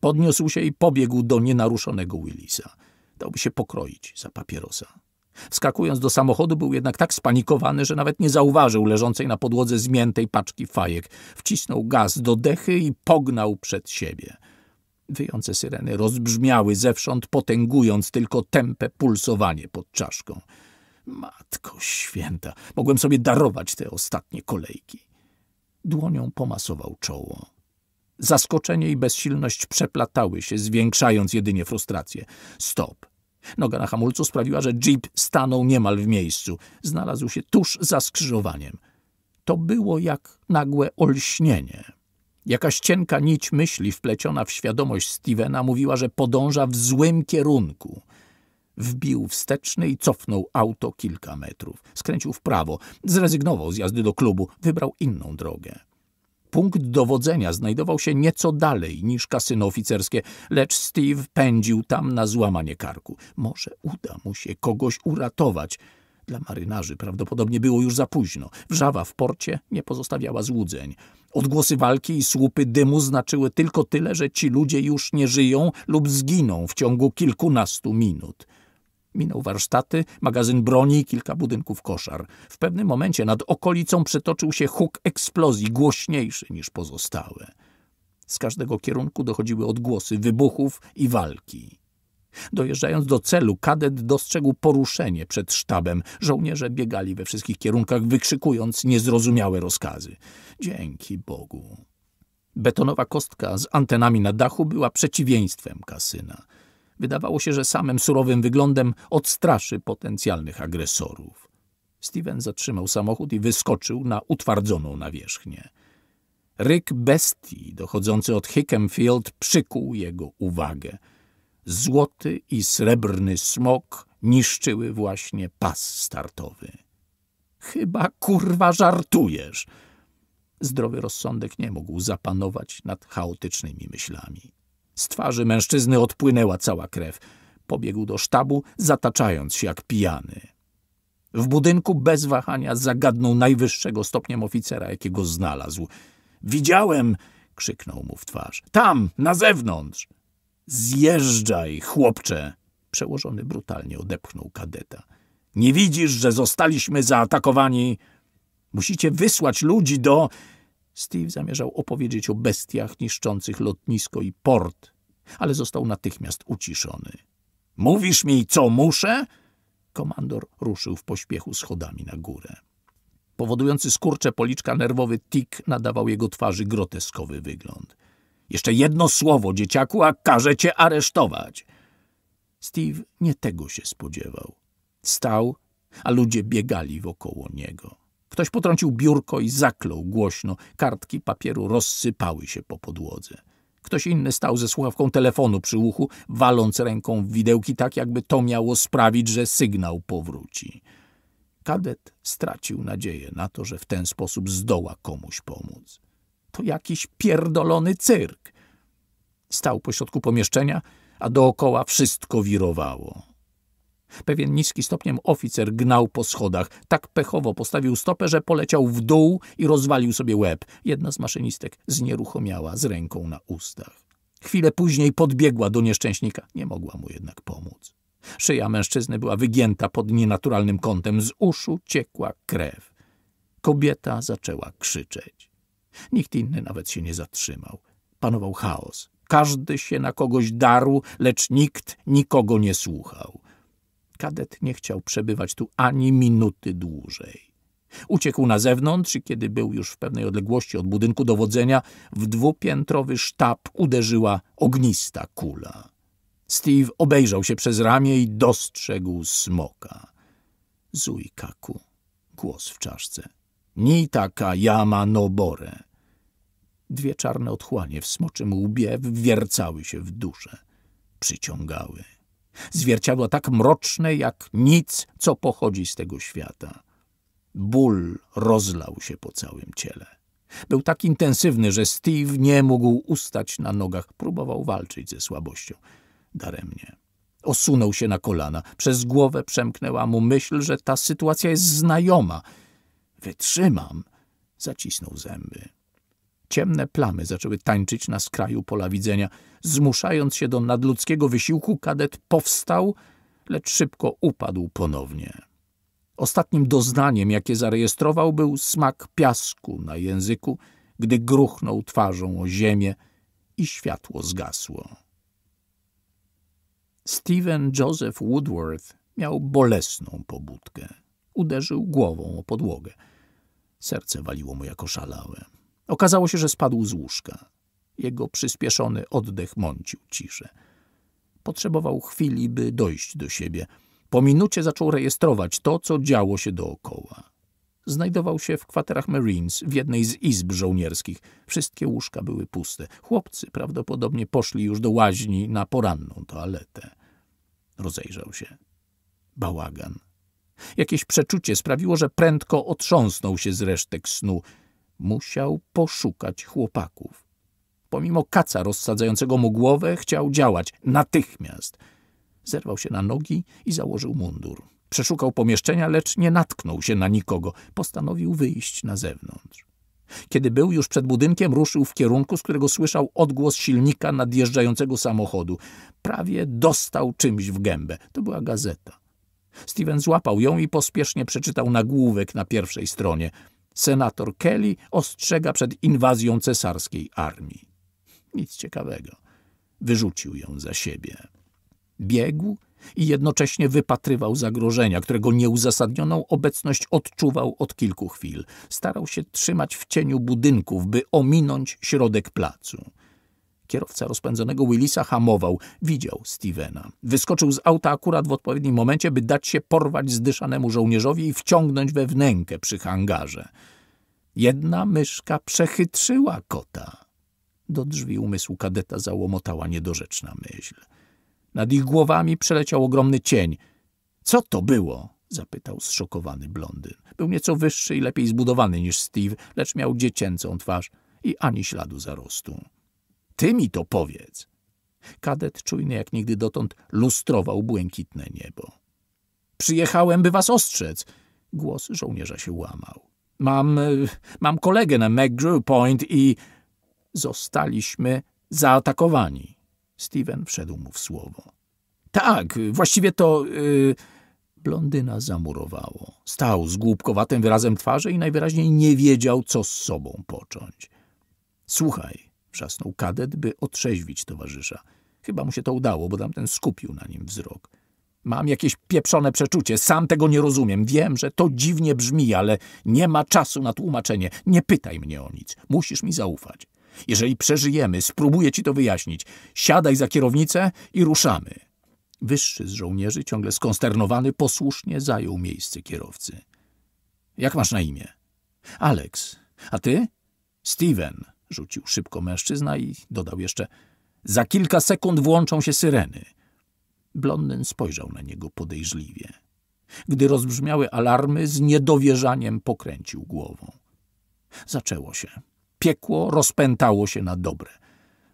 Podniósł się i pobiegł do nienaruszonego Willisa. Dałby się pokroić za papierosa. Wskakując do samochodu był jednak tak spanikowany, że nawet nie zauważył leżącej na podłodze zmiętej paczki fajek. Wcisnął gaz do dechy i pognał przed siebie. Wyjące syreny rozbrzmiały zewsząd, potęgując tylko tępe pulsowanie pod czaszką. Matko święta, mogłem sobie darować te ostatnie kolejki. Dłonią pomasował czoło. Zaskoczenie i bezsilność przeplatały się, zwiększając jedynie frustrację. Stop. Noga na hamulcu sprawiła, że jeep stanął niemal w miejscu. Znalazł się tuż za skrzyżowaniem. To było jak nagłe olśnienie. Jakaś cienka nić myśli wpleciona w świadomość Stevena mówiła, że podąża w złym kierunku – Wbił wsteczny i cofnął auto kilka metrów. Skręcił w prawo, zrezygnował z jazdy do klubu, wybrał inną drogę. Punkt dowodzenia znajdował się nieco dalej niż kasyno oficerskie, lecz Steve pędził tam na złamanie karku. Może uda mu się kogoś uratować. Dla marynarzy prawdopodobnie było już za późno. Wrzawa w porcie nie pozostawiała złudzeń. Odgłosy walki i słupy dymu znaczyły tylko tyle, że ci ludzie już nie żyją lub zginą w ciągu kilkunastu minut. Minął warsztaty, magazyn broni i kilka budynków koszar. W pewnym momencie nad okolicą przetoczył się huk eksplozji, głośniejszy niż pozostałe. Z każdego kierunku dochodziły odgłosy wybuchów i walki. Dojeżdżając do celu, kadet dostrzegł poruszenie przed sztabem. Żołnierze biegali we wszystkich kierunkach, wykrzykując niezrozumiałe rozkazy. Dzięki Bogu. Betonowa kostka z antenami na dachu była przeciwieństwem kasyna. Wydawało się, że samym surowym wyglądem odstraszy potencjalnych agresorów. Steven zatrzymał samochód i wyskoczył na utwardzoną nawierzchnię. Ryk bestii dochodzący od Hickenfield przykuł jego uwagę. Złoty i srebrny smok niszczyły właśnie pas startowy. Chyba kurwa żartujesz! Zdrowy rozsądek nie mógł zapanować nad chaotycznymi myślami. Z twarzy mężczyzny odpłynęła cała krew. Pobiegł do sztabu, zataczając się jak pijany. W budynku bez wahania zagadnął najwyższego stopniem oficera, jakiego znalazł. Widziałem! krzyknął mu w twarz. Tam, na zewnątrz! Zjeżdżaj, chłopcze! Przełożony brutalnie odepchnął kadeta. Nie widzisz, że zostaliśmy zaatakowani? Musicie wysłać ludzi do... Steve zamierzał opowiedzieć o bestiach niszczących lotnisko i port, ale został natychmiast uciszony. — Mówisz mi, co muszę? Komandor ruszył w pośpiechu schodami na górę. Powodujący skurcze policzka nerwowy tik nadawał jego twarzy groteskowy wygląd. Jeszcze jedno słowo, dzieciaku, a każę cię aresztować. Steve nie tego się spodziewał. Stał, a ludzie biegali wokoło niego. Ktoś potrącił biurko i zaklął głośno. Kartki papieru rozsypały się po podłodze. Ktoś inny stał ze słuchawką telefonu przy uchu, waląc ręką w widełki tak, jakby to miało sprawić, że sygnał powróci. Kadet stracił nadzieję na to, że w ten sposób zdoła komuś pomóc. To jakiś pierdolony cyrk. Stał pośrodku pomieszczenia, a dookoła wszystko wirowało. Pewien niski stopniem oficer gnał po schodach. Tak pechowo postawił stopę, że poleciał w dół i rozwalił sobie łeb. Jedna z maszynistek znieruchomiała z ręką na ustach. Chwilę później podbiegła do nieszczęśnika. Nie mogła mu jednak pomóc. Szyja mężczyzny była wygięta pod nienaturalnym kątem. Z uszu ciekła krew. Kobieta zaczęła krzyczeć. Nikt inny nawet się nie zatrzymał. Panował chaos. Każdy się na kogoś darł, lecz nikt nikogo nie słuchał. Kadet nie chciał przebywać tu ani minuty dłużej. Uciekł na zewnątrz i kiedy był już w pewnej odległości od budynku dowodzenia, w dwupiętrowy sztab uderzyła ognista kula. Steve obejrzał się przez ramię i dostrzegł smoka. kaku, Głos w czaszce. Nitaka yama nobore. Dwie czarne otchłanie w smoczym łbie wwiercały się w duszę. Przyciągały. Zwierciadła tak mroczne jak nic, co pochodzi z tego świata. Ból rozlał się po całym ciele. Był tak intensywny, że Steve nie mógł ustać na nogach. Próbował walczyć ze słabością. Daremnie. Osunął się na kolana. Przez głowę przemknęła mu myśl, że ta sytuacja jest znajoma. Wytrzymam. Zacisnął zęby. Ciemne plamy zaczęły tańczyć na skraju pola widzenia. Zmuszając się do nadludzkiego wysiłku, kadet powstał, lecz szybko upadł ponownie. Ostatnim doznaniem, jakie zarejestrował, był smak piasku na języku, gdy gruchnął twarzą o ziemię i światło zgasło. Stephen Joseph Woodworth miał bolesną pobudkę. Uderzył głową o podłogę. Serce waliło mu jako szalałe. Okazało się, że spadł z łóżka. Jego przyspieszony oddech mącił ciszę. Potrzebował chwili, by dojść do siebie. Po minucie zaczął rejestrować to, co działo się dookoła. Znajdował się w kwaterach Marines, w jednej z izb żołnierskich. Wszystkie łóżka były puste. Chłopcy prawdopodobnie poszli już do łaźni na poranną toaletę. Rozejrzał się. Bałagan. Jakieś przeczucie sprawiło, że prędko otrząsnął się z resztek snu – Musiał poszukać chłopaków. Pomimo kaca rozsadzającego mu głowę, chciał działać natychmiast. Zerwał się na nogi i założył mundur. Przeszukał pomieszczenia, lecz nie natknął się na nikogo. Postanowił wyjść na zewnątrz. Kiedy był już przed budynkiem, ruszył w kierunku, z którego słyszał odgłos silnika nadjeżdżającego samochodu. Prawie dostał czymś w gębę. To była gazeta. Steven złapał ją i pospiesznie przeczytał nagłówek na pierwszej stronie – Senator Kelly ostrzega przed inwazją cesarskiej armii. Nic ciekawego. Wyrzucił ją za siebie. Biegł i jednocześnie wypatrywał zagrożenia, którego nieuzasadnioną obecność odczuwał od kilku chwil. Starał się trzymać w cieniu budynków, by ominąć środek placu. Kierowca rozpędzonego Willisa hamował. Widział Stevena. Wyskoczył z auta akurat w odpowiednim momencie, by dać się porwać zdyszanemu żołnierzowi i wciągnąć we wnękę przy hangarze. Jedna myszka przechytrzyła kota. Do drzwi umysłu kadeta załomotała niedorzeczna myśl. Nad ich głowami przeleciał ogromny cień. Co to było? zapytał zszokowany blondyn. Był nieco wyższy i lepiej zbudowany niż Steve, lecz miał dziecięcą twarz i ani śladu zarostu. Ty mi to powiedz. Kadet czujny jak nigdy dotąd lustrował błękitne niebo. Przyjechałem, by was ostrzec. Głos żołnierza się łamał. Mam, e, mam kolegę na McGrew Point i... Zostaliśmy zaatakowani. Steven wszedł mu w słowo. Tak, właściwie to... Yy... Blondyna zamurowało. Stał z głupkowatym wyrazem twarzy i najwyraźniej nie wiedział, co z sobą począć. Słuchaj, wrzasnął kadet, by otrzeźwić towarzysza. Chyba mu się to udało, bo tamten skupił na nim wzrok. Mam jakieś pieprzone przeczucie, sam tego nie rozumiem. Wiem, że to dziwnie brzmi, ale nie ma czasu na tłumaczenie. Nie pytaj mnie o nic. Musisz mi zaufać. Jeżeli przeżyjemy, spróbuję ci to wyjaśnić. Siadaj za kierownicę i ruszamy. Wyższy z żołnierzy, ciągle skonsternowany, posłusznie zajął miejsce kierowcy. Jak masz na imię? Alex. A ty? Steven. Rzucił szybko mężczyzna i dodał jeszcze za kilka sekund włączą się syreny. Blondyn spojrzał na niego podejrzliwie. Gdy rozbrzmiały alarmy, z niedowierzaniem pokręcił głową. Zaczęło się. Piekło rozpętało się na dobre.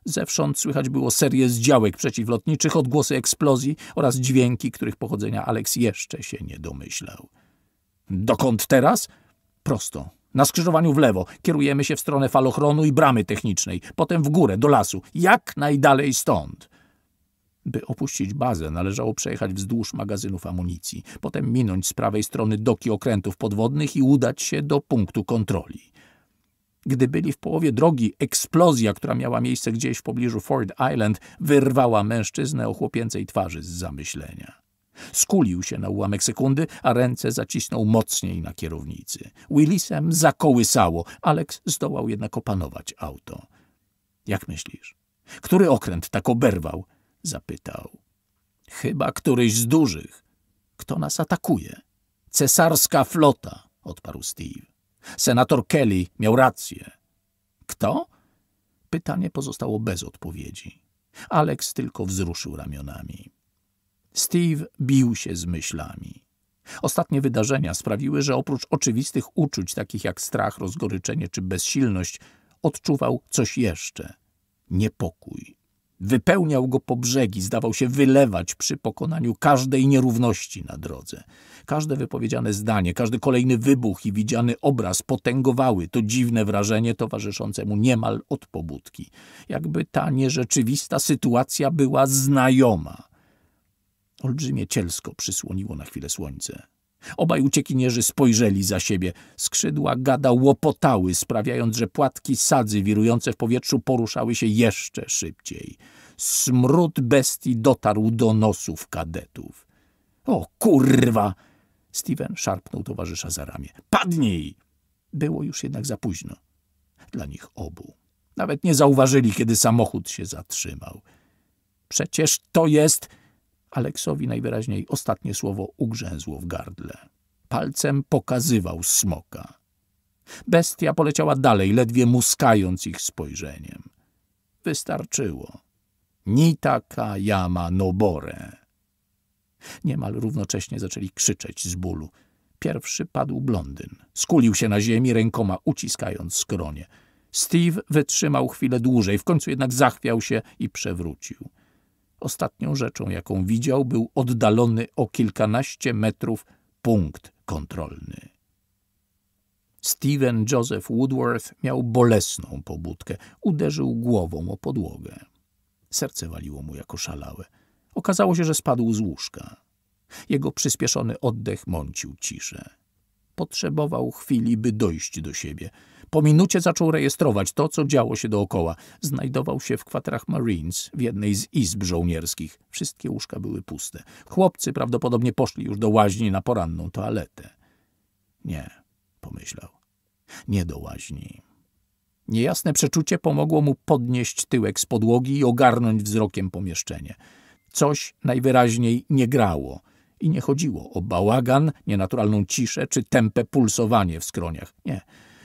Zewsząd słychać było serię zdziałek przeciwlotniczych, odgłosy eksplozji oraz dźwięki, których pochodzenia Aleks jeszcze się nie domyślał. Dokąd teraz? Prosto na skrzyżowaniu w lewo kierujemy się w stronę falochronu i bramy technicznej, potem w górę, do lasu, jak najdalej stąd. By opuścić bazę, należało przejechać wzdłuż magazynów amunicji, potem minąć z prawej strony doki okrętów podwodnych i udać się do punktu kontroli. Gdy byli w połowie drogi, eksplozja, która miała miejsce gdzieś w pobliżu Ford Island, wyrwała mężczyznę o chłopięcej twarzy z zamyślenia. Skulił się na ułamek sekundy, a ręce zacisnął mocniej na kierownicy. Willisem zakołysało. Alex zdołał jednak opanować auto. Jak myślisz? Który okręt tak oberwał? Zapytał. Chyba któryś z dużych. Kto nas atakuje? Cesarska flota, odparł Steve. Senator Kelly miał rację. Kto? Pytanie pozostało bez odpowiedzi. Alex tylko wzruszył ramionami. Steve bił się z myślami. Ostatnie wydarzenia sprawiły, że oprócz oczywistych uczuć, takich jak strach, rozgoryczenie czy bezsilność, odczuwał coś jeszcze. Niepokój. Wypełniał go po brzegi, zdawał się wylewać przy pokonaniu każdej nierówności na drodze. Każde wypowiedziane zdanie, każdy kolejny wybuch i widziany obraz potęgowały to dziwne wrażenie towarzyszące mu niemal od pobudki. Jakby ta nierzeczywista sytuacja była znajoma. Olbrzymie cielsko przysłoniło na chwilę słońce. Obaj uciekinierzy spojrzeli za siebie. Skrzydła gada łopotały, sprawiając, że płatki sadzy wirujące w powietrzu poruszały się jeszcze szybciej. Smród bestii dotarł do nosów kadetów. O kurwa! Steven szarpnął towarzysza za ramię. Padnij! Było już jednak za późno. Dla nich obu. Nawet nie zauważyli, kiedy samochód się zatrzymał. Przecież to jest Aleksowi najwyraźniej ostatnie słowo ugrzęzło w gardle. Palcem pokazywał smoka. Bestia poleciała dalej, ledwie muskając ich spojrzeniem. Wystarczyło. Nitaka jama nobore. Niemal równocześnie zaczęli krzyczeć z bólu. Pierwszy padł blondyn. Skulił się na ziemi, rękoma uciskając skronie. Steve wytrzymał chwilę dłużej, w końcu jednak zachwiał się i przewrócił. Ostatnią rzeczą, jaką widział, był oddalony o kilkanaście metrów punkt kontrolny. Steven Joseph Woodworth miał bolesną pobudkę. Uderzył głową o podłogę. Serce waliło mu jako szalałe. Okazało się, że spadł z łóżka. Jego przyspieszony oddech mącił ciszę. Potrzebował chwili, by dojść do siebie – po minucie zaczął rejestrować to, co działo się dookoła. Znajdował się w kwaterach Marines, w jednej z izb żołnierskich. Wszystkie łóżka były puste. Chłopcy prawdopodobnie poszli już do łaźni na poranną toaletę. Nie, pomyślał. Nie do łaźni. Niejasne przeczucie pomogło mu podnieść tyłek z podłogi i ogarnąć wzrokiem pomieszczenie. Coś najwyraźniej nie grało – i nie chodziło o bałagan, nienaturalną ciszę czy tępe pulsowanie w skroniach. Nie,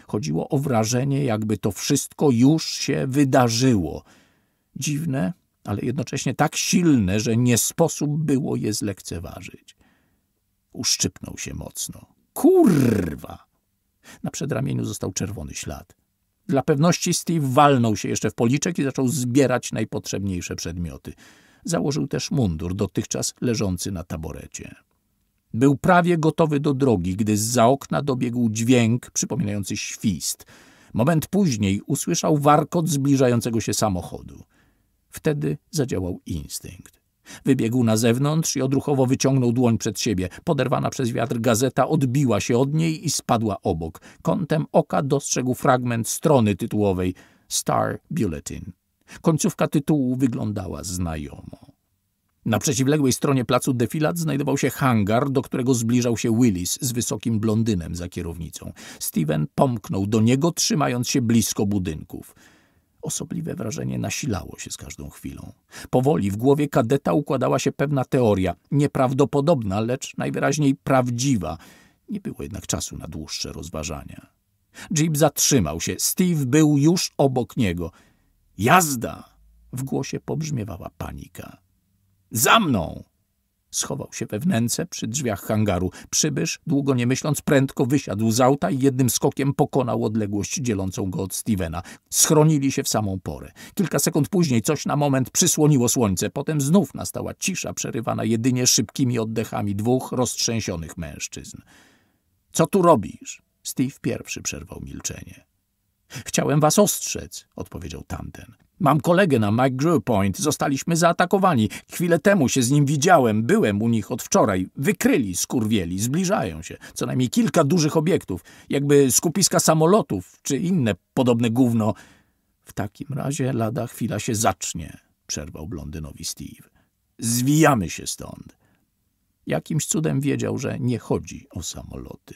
Chodziło o wrażenie, jakby to wszystko już się wydarzyło. Dziwne, ale jednocześnie tak silne, że nie sposób było je zlekceważyć. Uszczypnął się mocno. Kurwa! Na przedramieniu został czerwony ślad. Dla pewności Steve walnął się jeszcze w policzek i zaczął zbierać najpotrzebniejsze przedmioty. Założył też mundur, dotychczas leżący na taborecie. Był prawie gotowy do drogi, gdy zza okna dobiegł dźwięk przypominający świst. Moment później usłyszał warkot zbliżającego się samochodu. Wtedy zadziałał instynkt. Wybiegł na zewnątrz i odruchowo wyciągnął dłoń przed siebie. Poderwana przez wiatr gazeta odbiła się od niej i spadła obok. Kątem oka dostrzegł fragment strony tytułowej Star Bulletin. Końcówka tytułu wyglądała znajomo. Na przeciwległej stronie placu defilat znajdował się hangar, do którego zbliżał się Willis z wysokim blondynem za kierownicą. Steven pomknął do niego, trzymając się blisko budynków. Osobliwe wrażenie nasilało się z każdą chwilą. Powoli w głowie kadeta układała się pewna teoria, nieprawdopodobna, lecz najwyraźniej prawdziwa. Nie było jednak czasu na dłuższe rozważania. Jeep zatrzymał się. Steve był już obok niego. Jazda! W głosie pobrzmiewała panika. Za mną! Schował się we wnęce przy drzwiach hangaru. Przybysz, długo nie myśląc, prędko wysiadł z auta i jednym skokiem pokonał odległość dzielącą go od Stevena. Schronili się w samą porę. Kilka sekund później coś na moment przysłoniło słońce. Potem znów nastała cisza, przerywana jedynie szybkimi oddechami dwóch roztrzęsionych mężczyzn. — Co tu robisz? Steve pierwszy przerwał milczenie. — Chciałem was ostrzec — odpowiedział tamten. Mam kolegę na McGrew Point. Zostaliśmy zaatakowani. Chwilę temu się z nim widziałem. Byłem u nich od wczoraj. Wykryli, skurwieli. Zbliżają się. Co najmniej kilka dużych obiektów. Jakby skupiska samolotów, czy inne podobne gówno. W takim razie lada chwila się zacznie, przerwał blondynowi Steve. Zwijamy się stąd. Jakimś cudem wiedział, że nie chodzi o samoloty.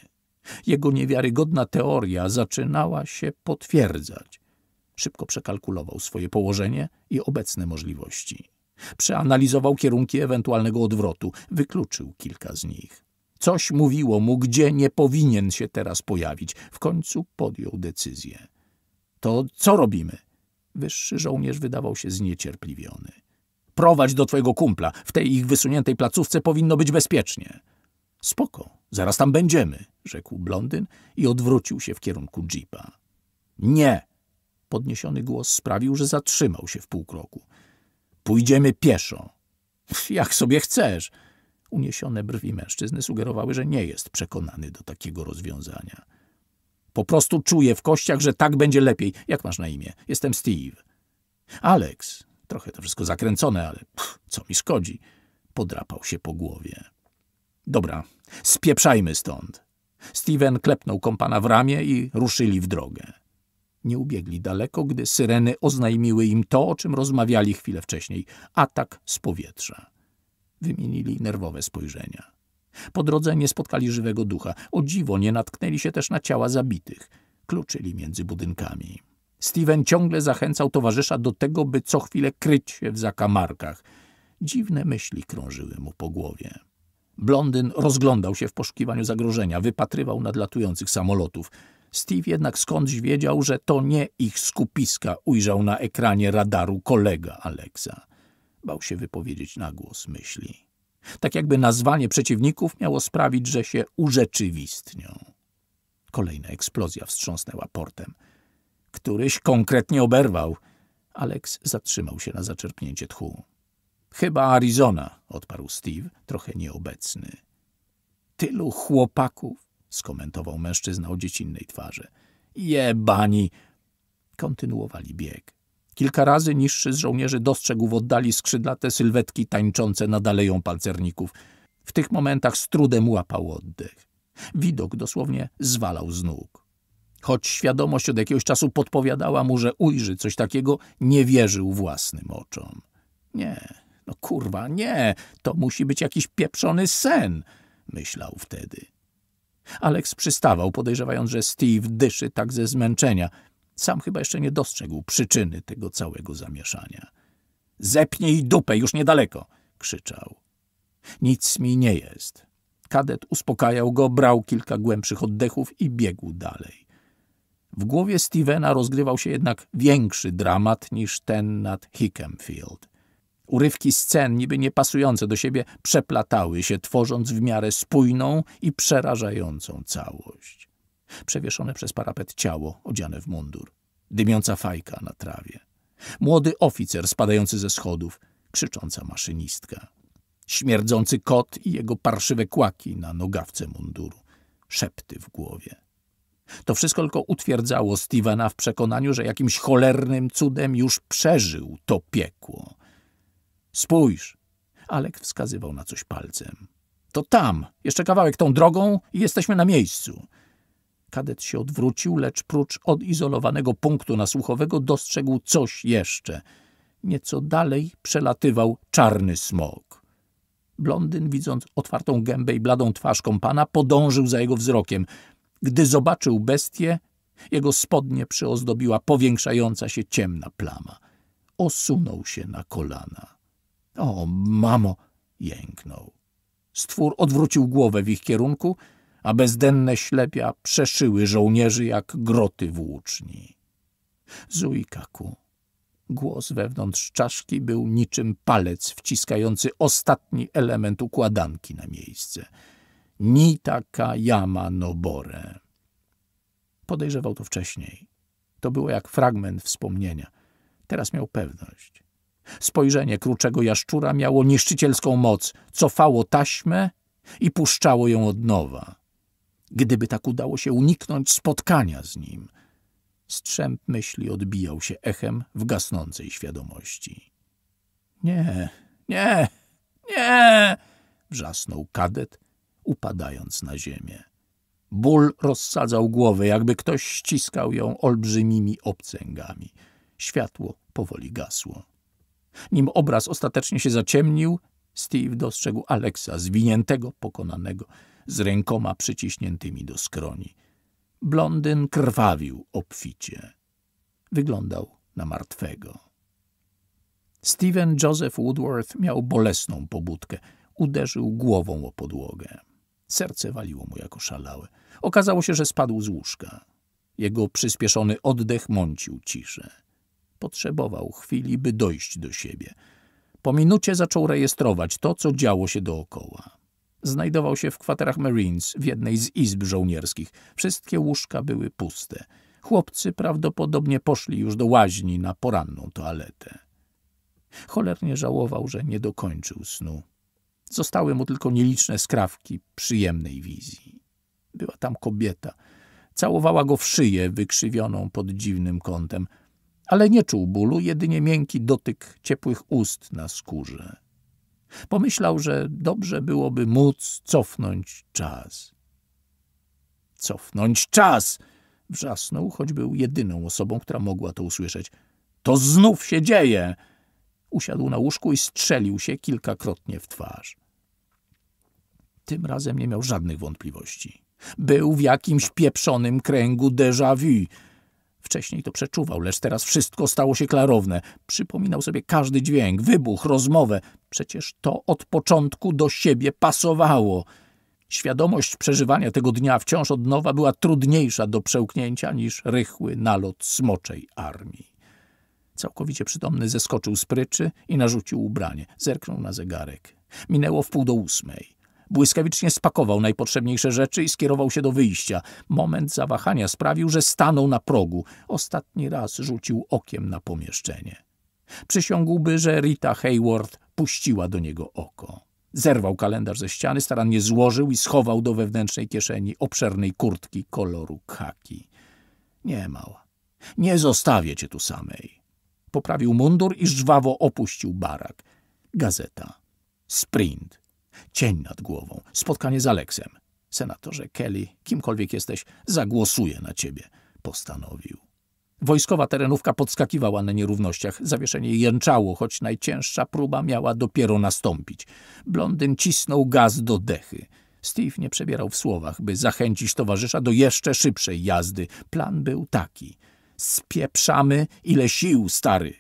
Jego niewiarygodna teoria zaczynała się potwierdzać. Szybko przekalkulował swoje położenie i obecne możliwości. Przeanalizował kierunki ewentualnego odwrotu, wykluczył kilka z nich. Coś mówiło mu, gdzie nie powinien się teraz pojawić. W końcu podjął decyzję. To co robimy? Wyższy żołnierz wydawał się zniecierpliwiony. Prowadź do twojego kumpla. W tej ich wysuniętej placówce powinno być bezpiecznie. Spoko, zaraz tam będziemy, rzekł blondyn i odwrócił się w kierunku jeepa. Nie, Podniesiony głos sprawił, że zatrzymał się w półkroku. Pójdziemy pieszo. Jak sobie chcesz. Uniesione brwi mężczyzny sugerowały, że nie jest przekonany do takiego rozwiązania. Po prostu czuję w kościach, że tak będzie lepiej. Jak masz na imię? Jestem Steve. Alex. Trochę to wszystko zakręcone, ale pff, co mi szkodzi? Podrapał się po głowie. Dobra, spieprzajmy stąd. Steven klepnął kompana w ramię i ruszyli w drogę. Nie ubiegli daleko, gdy syreny oznajmiły im to, o czym rozmawiali chwilę wcześniej – atak z powietrza. Wymienili nerwowe spojrzenia. Po drodze nie spotkali żywego ducha. O dziwo nie natknęli się też na ciała zabitych. Kluczyli między budynkami. Steven ciągle zachęcał towarzysza do tego, by co chwilę kryć się w zakamarkach. Dziwne myśli krążyły mu po głowie. Blondyn rozglądał się w poszukiwaniu zagrożenia, wypatrywał nadlatujących samolotów – Steve jednak skądś wiedział, że to nie ich skupiska ujrzał na ekranie radaru kolega Alexa. Bał się wypowiedzieć na głos myśli. Tak jakby nazwanie przeciwników miało sprawić, że się urzeczywistnią. Kolejna eksplozja wstrząsnęła portem. Któryś konkretnie oberwał. Alex zatrzymał się na zaczerpnięcie tchu. Chyba Arizona, odparł Steve, trochę nieobecny. Tylu chłopaków skomentował mężczyzna o dziecinnej twarzy. Jebani! Kontynuowali bieg. Kilka razy niższy z żołnierzy dostrzegł w oddali skrzydlate sylwetki tańczące nad aleją pancerników. W tych momentach z trudem łapał oddech. Widok dosłownie zwalał z nóg. Choć świadomość od jakiegoś czasu podpowiadała mu, że ujrzy coś takiego, nie wierzył własnym oczom. Nie, no kurwa, nie, to musi być jakiś pieprzony sen, myślał wtedy. Alex przystawał, podejrzewając, że Steve dyszy tak ze zmęczenia. Sam chyba jeszcze nie dostrzegł przyczyny tego całego zamieszania. Zepnij dupę, już niedaleko! krzyczał. Nic mi nie jest. Kadet uspokajał go, brał kilka głębszych oddechów i biegł dalej. W głowie Stevena rozgrywał się jednak większy dramat niż ten nad Hickemfield. Urywki scen, niby niepasujące do siebie, przeplatały się, tworząc w miarę spójną i przerażającą całość. Przewieszone przez parapet ciało, odziane w mundur. Dymiąca fajka na trawie. Młody oficer spadający ze schodów, krzycząca maszynistka. Śmierdzący kot i jego parszywe kłaki na nogawce munduru. Szepty w głowie. To wszystko tylko utwierdzało Stevena w przekonaniu, że jakimś cholernym cudem już przeżył to piekło. Spójrz. Alek wskazywał na coś palcem. To tam, jeszcze kawałek tą drogą i jesteśmy na miejscu. Kadet się odwrócił, lecz prócz odizolowanego punktu nasłuchowego dostrzegł coś jeszcze. Nieco dalej przelatywał czarny smok. Blondyn, widząc otwartą gębę i bladą twarz kompana, podążył za jego wzrokiem. Gdy zobaczył bestię, jego spodnie przyozdobiła powiększająca się ciemna plama. Osunął się na kolana. O, mamo! jęknął. Stwór odwrócił głowę w ich kierunku, a bezdenne ślepia przeszyły żołnierzy jak groty włóczni. Zuikaku. Głos wewnątrz czaszki był niczym palec wciskający ostatni element układanki na miejsce. Nitaka jama Nobore. Podejrzewał to wcześniej. To było jak fragment wspomnienia. Teraz miał pewność. Spojrzenie kruczego jaszczura miało niszczycielską moc, cofało taśmę i puszczało ją od nowa. Gdyby tak udało się uniknąć spotkania z nim, strzęp myśli odbijał się echem w gasnącej świadomości. Nie, nie, nie! wrzasnął kadet, upadając na ziemię. Ból rozsadzał głowę, jakby ktoś ściskał ją olbrzymimi obcęgami. Światło powoli gasło. Nim obraz ostatecznie się zaciemnił, Steve dostrzegł Alexa, zwiniętego, pokonanego, z rękoma przyciśniętymi do skroni. Blondyn krwawił obficie. Wyglądał na martwego. Steven Joseph Woodworth miał bolesną pobudkę. Uderzył głową o podłogę. Serce waliło mu jako szalałe. Okazało się, że spadł z łóżka. Jego przyspieszony oddech mącił ciszę. Potrzebował chwili, by dojść do siebie. Po minucie zaczął rejestrować to, co działo się dookoła. Znajdował się w kwaterach Marines, w jednej z izb żołnierskich. Wszystkie łóżka były puste. Chłopcy prawdopodobnie poszli już do łaźni na poranną toaletę. Cholernie żałował, że nie dokończył snu. Zostały mu tylko nieliczne skrawki przyjemnej wizji. Była tam kobieta. Całowała go w szyję wykrzywioną pod dziwnym kątem – ale nie czuł bólu, jedynie miękki dotyk ciepłych ust na skórze. Pomyślał, że dobrze byłoby móc cofnąć czas. Cofnąć czas! Wrzasnął, choć był jedyną osobą, która mogła to usłyszeć. To znów się dzieje! Usiadł na łóżku i strzelił się kilkakrotnie w twarz. Tym razem nie miał żadnych wątpliwości. Był w jakimś pieprzonym kręgu déjà vu – Wcześniej to przeczuwał, lecz teraz wszystko stało się klarowne. Przypominał sobie każdy dźwięk, wybuch, rozmowę. Przecież to od początku do siebie pasowało. Świadomość przeżywania tego dnia wciąż od nowa była trudniejsza do przełknięcia niż rychły nalot smoczej armii. Całkowicie przytomny zeskoczył z pryczy i narzucił ubranie. Zerknął na zegarek. Minęło wpół do ósmej. Błyskawicznie spakował najpotrzebniejsze rzeczy i skierował się do wyjścia. Moment zawahania sprawił, że stanął na progu. Ostatni raz rzucił okiem na pomieszczenie. Przysiągłby, że Rita Hayward puściła do niego oko. Zerwał kalendarz ze ściany, starannie złożył i schował do wewnętrznej kieszeni obszernej kurtki koloru khaki. Nie, mała. Nie zostawię cię tu samej. Poprawił mundur i żwawo opuścił barak. Gazeta. Sprint cień nad głową, spotkanie z Aleksem. Senatorze Kelly, kimkolwiek jesteś, zagłosuję na ciebie, postanowił. Wojskowa terenówka podskakiwała na nierównościach, zawieszenie jęczało, choć najcięższa próba miała dopiero nastąpić. Blondyn cisnął gaz do dechy. Steve nie przebierał w słowach, by zachęcić towarzysza do jeszcze szybszej jazdy. Plan był taki. Spieprzamy ile sił, stary!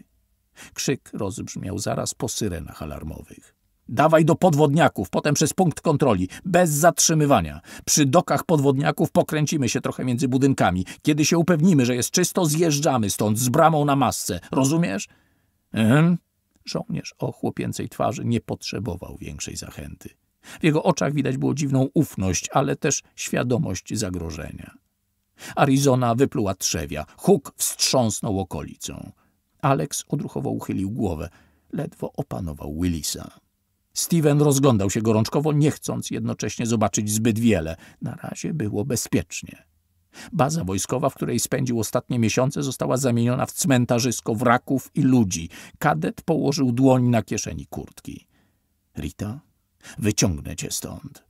Krzyk rozbrzmiał zaraz po syrenach alarmowych. Dawaj do podwodniaków, potem przez punkt kontroli, bez zatrzymywania. Przy dokach podwodniaków pokręcimy się trochę między budynkami. Kiedy się upewnimy, że jest czysto, zjeżdżamy stąd z bramą na masce. Rozumiesz? Mhm. Żołnierz o chłopięcej twarzy nie potrzebował większej zachęty. W jego oczach widać było dziwną ufność, ale też świadomość zagrożenia. Arizona wypluła trzewia. Huk wstrząsnął okolicą. Alex odruchowo uchylił głowę. Ledwo opanował Willisa. Steven rozglądał się gorączkowo, nie chcąc jednocześnie zobaczyć zbyt wiele. Na razie było bezpiecznie. Baza wojskowa, w której spędził ostatnie miesiące, została zamieniona w cmentarzysko wraków i ludzi. Kadet położył dłoń na kieszeni kurtki. Rita, wyciągnę cię stąd.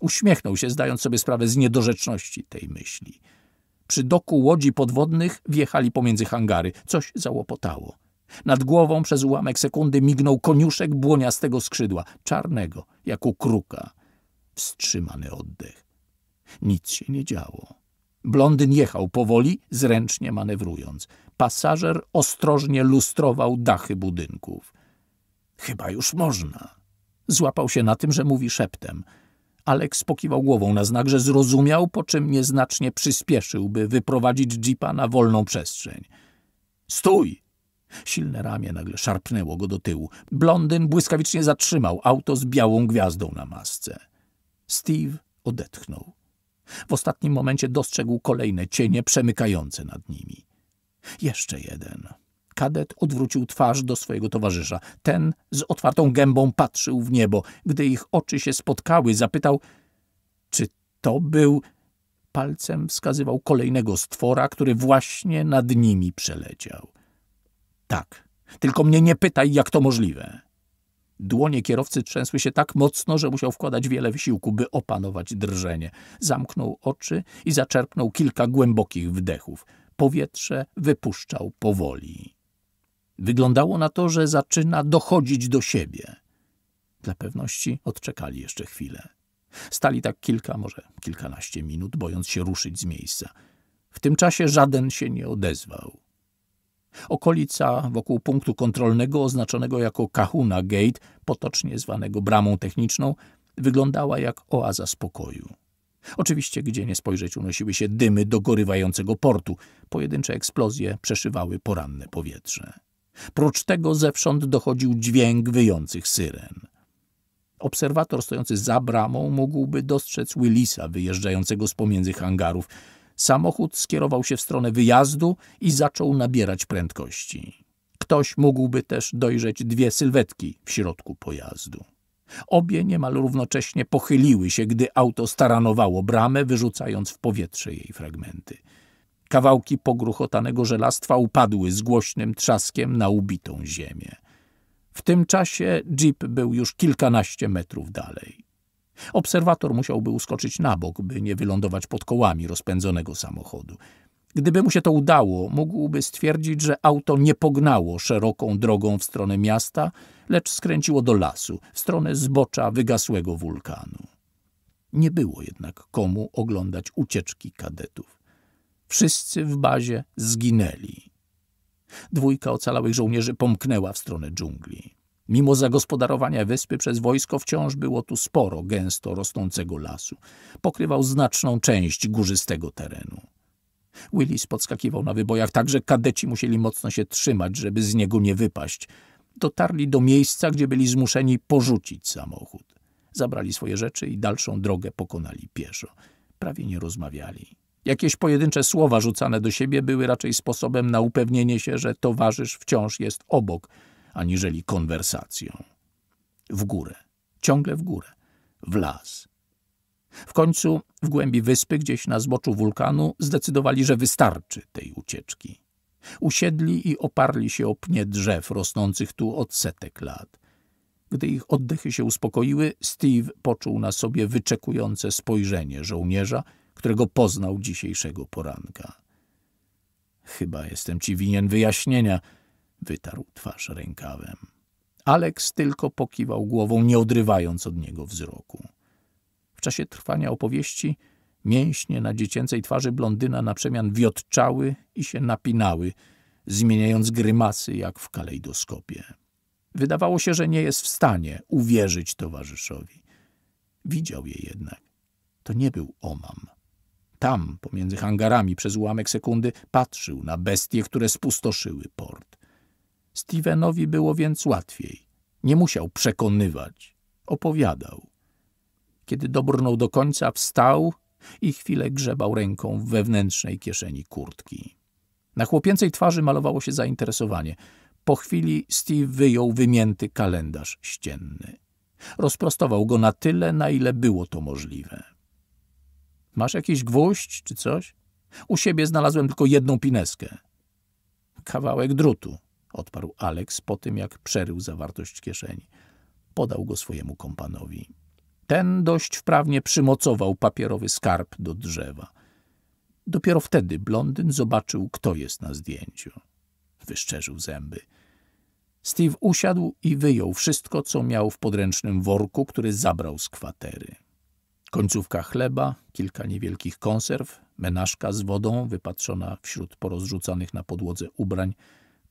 Uśmiechnął się, zdając sobie sprawę z niedorzeczności tej myśli. Przy doku łodzi podwodnych wjechali pomiędzy hangary. Coś załopotało. Nad głową przez ułamek sekundy mignął koniuszek błoniastego skrzydła, czarnego, jak u kruka. Wstrzymany oddech. Nic się nie działo. Blondyn jechał powoli, zręcznie manewrując. Pasażer ostrożnie lustrował dachy budynków. Chyba już można. Złapał się na tym, że mówi szeptem. Aleks pokiwał głową na znak, że zrozumiał, po czym nieznacznie przyspieszył, by wyprowadzić jeepa na wolną przestrzeń. — Stój! Silne ramię nagle szarpnęło go do tyłu. Blondyn błyskawicznie zatrzymał auto z białą gwiazdą na masce. Steve odetchnął. W ostatnim momencie dostrzegł kolejne cienie przemykające nad nimi. Jeszcze jeden. Kadet odwrócił twarz do swojego towarzysza. Ten z otwartą gębą patrzył w niebo. Gdy ich oczy się spotkały, zapytał, czy to był... Palcem wskazywał kolejnego stwora, który właśnie nad nimi przeleciał. Tak. Tylko mnie nie pytaj, jak to możliwe. Dłonie kierowcy trzęsły się tak mocno, że musiał wkładać wiele wysiłku, by opanować drżenie. Zamknął oczy i zaczerpnął kilka głębokich wdechów. Powietrze wypuszczał powoli. Wyglądało na to, że zaczyna dochodzić do siebie. Dla pewności odczekali jeszcze chwilę. Stali tak kilka, może kilkanaście minut, bojąc się ruszyć z miejsca. W tym czasie żaden się nie odezwał. Okolica wokół punktu kontrolnego oznaczonego jako Kahuna Gate, potocznie zwanego bramą techniczną, wyglądała jak oaza spokoju. Oczywiście, gdzie nie spojrzeć, unosiły się dymy dogorywającego portu. Pojedyncze eksplozje przeszywały poranne powietrze. Prócz tego zewsząd dochodził dźwięk wyjących syren. Obserwator stojący za bramą mógłby dostrzec Willisa wyjeżdżającego z pomiędzy hangarów – Samochód skierował się w stronę wyjazdu i zaczął nabierać prędkości. Ktoś mógłby też dojrzeć dwie sylwetki w środku pojazdu. Obie niemal równocześnie pochyliły się, gdy auto staranowało bramę, wyrzucając w powietrze jej fragmenty. Kawałki pogruchotanego żelastwa upadły z głośnym trzaskiem na ubitą ziemię. W tym czasie jeep był już kilkanaście metrów dalej. Obserwator musiałby uskoczyć na bok, by nie wylądować pod kołami rozpędzonego samochodu. Gdyby mu się to udało, mógłby stwierdzić, że auto nie pognało szeroką drogą w stronę miasta, lecz skręciło do lasu, w stronę zbocza wygasłego wulkanu. Nie było jednak komu oglądać ucieczki kadetów. Wszyscy w bazie zginęli. Dwójka ocalałych żołnierzy pomknęła w stronę dżungli. Mimo zagospodarowania wyspy przez wojsko wciąż było tu sporo gęsto rosnącego lasu. Pokrywał znaczną część górzystego terenu. Willis podskakiwał na wybojach tak, że kadeci musieli mocno się trzymać, żeby z niego nie wypaść. Dotarli do miejsca, gdzie byli zmuszeni porzucić samochód. Zabrali swoje rzeczy i dalszą drogę pokonali pieszo. Prawie nie rozmawiali. Jakieś pojedyncze słowa rzucane do siebie były raczej sposobem na upewnienie się, że towarzysz wciąż jest obok – aniżeli konwersacją. W górę, ciągle w górę, w las. W końcu, w głębi wyspy, gdzieś na zboczu wulkanu, zdecydowali, że wystarczy tej ucieczki. Usiedli i oparli się o pnie drzew rosnących tu od setek lat. Gdy ich oddechy się uspokoiły, Steve poczuł na sobie wyczekujące spojrzenie żołnierza, którego poznał dzisiejszego poranka. Chyba jestem ci winien wyjaśnienia, Wytarł twarz rękawem. Aleks tylko pokiwał głową, nie odrywając od niego wzroku. W czasie trwania opowieści mięśnie na dziecięcej twarzy blondyna na przemian wiotczały i się napinały, zmieniając grymasy jak w kalejdoskopie. Wydawało się, że nie jest w stanie uwierzyć towarzyszowi. Widział je jednak. To nie był omam. Tam, pomiędzy hangarami, przez ułamek sekundy patrzył na bestie, które spustoszyły port. Stevenowi było więc łatwiej. Nie musiał przekonywać. Opowiadał. Kiedy dobrnął do końca, wstał i chwilę grzebał ręką w wewnętrznej kieszeni kurtki. Na chłopięcej twarzy malowało się zainteresowanie. Po chwili Steve wyjął wymięty kalendarz ścienny. Rozprostował go na tyle, na ile było to możliwe. — Masz jakiś gwóźdź czy coś? U siebie znalazłem tylko jedną pineskę. Kawałek drutu odparł Alex po tym, jak przerył zawartość kieszeni. Podał go swojemu kompanowi. Ten dość wprawnie przymocował papierowy skarb do drzewa. Dopiero wtedy blondyn zobaczył, kto jest na zdjęciu. Wyszczerzył zęby. Steve usiadł i wyjął wszystko, co miał w podręcznym worku, który zabrał z kwatery. Końcówka chleba, kilka niewielkich konserw, menażka z wodą wypatrzona wśród porozrzucanych na podłodze ubrań,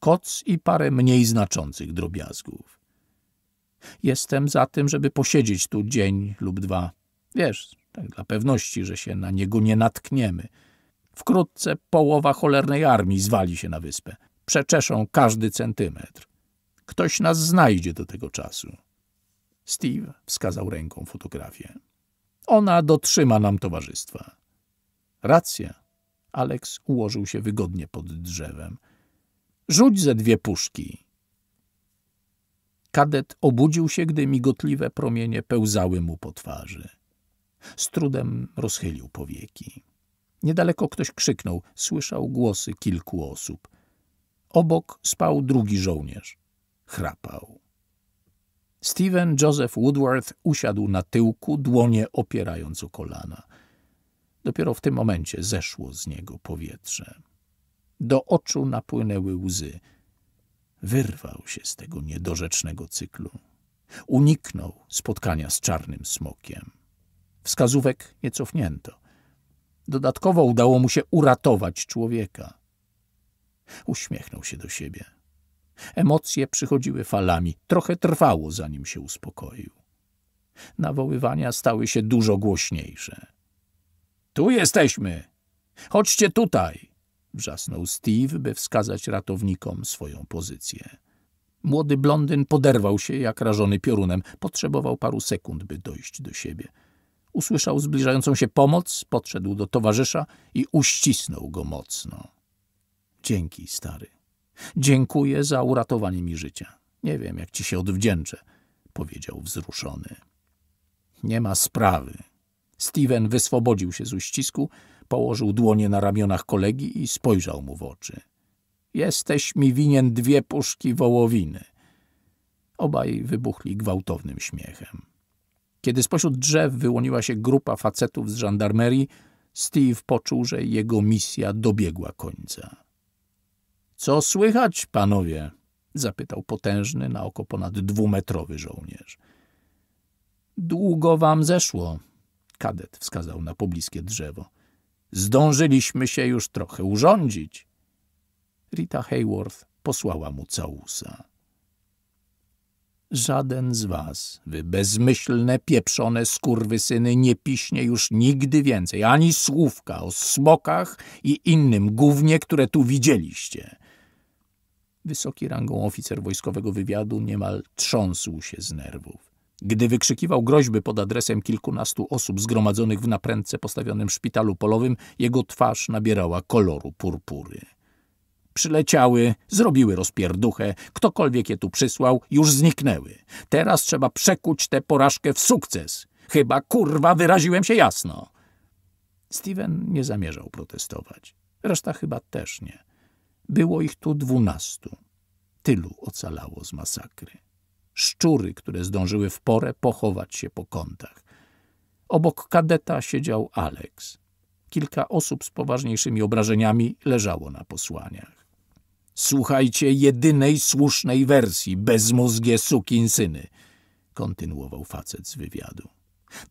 koc i parę mniej znaczących drobiazgów. Jestem za tym, żeby posiedzieć tu dzień lub dwa. Wiesz, tak dla pewności, że się na niego nie natkniemy. Wkrótce połowa cholernej armii zwali się na wyspę. Przeczeszą każdy centymetr. Ktoś nas znajdzie do tego czasu. Steve wskazał ręką fotografię. Ona dotrzyma nam towarzystwa. Racja. Alex ułożył się wygodnie pod drzewem. Rzuć ze dwie puszki. Kadet obudził się, gdy migotliwe promienie pełzały mu po twarzy. Z trudem rozchylił powieki. Niedaleko ktoś krzyknął, słyszał głosy kilku osób. Obok spał drugi żołnierz. Chrapał. Steven Joseph Woodworth usiadł na tyłku, dłonie opierając o kolana. Dopiero w tym momencie zeszło z niego powietrze. Do oczu napłynęły łzy. Wyrwał się z tego niedorzecznego cyklu. Uniknął spotkania z czarnym smokiem. Wskazówek nie cofnięto. Dodatkowo udało mu się uratować człowieka. Uśmiechnął się do siebie. Emocje przychodziły falami. Trochę trwało, zanim się uspokoił. Nawoływania stały się dużo głośniejsze. — Tu jesteśmy! Chodźcie tutaj! — Wrzasnął Steve, by wskazać ratownikom swoją pozycję. Młody blondyn poderwał się jak rażony piorunem. Potrzebował paru sekund, by dojść do siebie. Usłyszał zbliżającą się pomoc, podszedł do towarzysza i uścisnął go mocno. Dzięki, stary. Dziękuję za uratowanie mi życia. Nie wiem, jak ci się odwdzięczę, powiedział wzruszony. Nie ma sprawy. Steven wyswobodził się z uścisku Położył dłonie na ramionach kolegi i spojrzał mu w oczy. Jesteś mi winien dwie puszki wołowiny. Obaj wybuchli gwałtownym śmiechem. Kiedy spośród drzew wyłoniła się grupa facetów z żandarmerii, Steve poczuł, że jego misja dobiegła końca. — Co słychać, panowie? — zapytał potężny, na oko ponad dwumetrowy żołnierz. — Długo wam zeszło — kadet wskazał na pobliskie drzewo. Zdążyliśmy się już trochę urządzić. Rita Hayworth posłała mu całusa. Żaden z was, wy bezmyślne, pieprzone skurwysyny, nie piśnie już nigdy więcej ani słówka o smokach i innym gównie, które tu widzieliście. Wysoki rangą oficer wojskowego wywiadu niemal trząsł się z nerwów. Gdy wykrzykiwał groźby pod adresem kilkunastu osób zgromadzonych w naprędce postawionym szpitalu polowym, jego twarz nabierała koloru purpury. Przyleciały, zrobiły rozpierduchę, ktokolwiek je tu przysłał, już zniknęły. Teraz trzeba przekuć tę porażkę w sukces. Chyba, kurwa, wyraziłem się jasno. Steven nie zamierzał protestować. Reszta chyba też nie. Było ich tu dwunastu. Tylu ocalało z masakry szczury, które zdążyły w porę pochować się po kątach. Obok kadeta siedział Alex. Kilka osób z poważniejszymi obrażeniami leżało na posłaniach. Słuchajcie jedynej słusznej wersji, bezmózgie sukinsyny, kontynuował facet z wywiadu.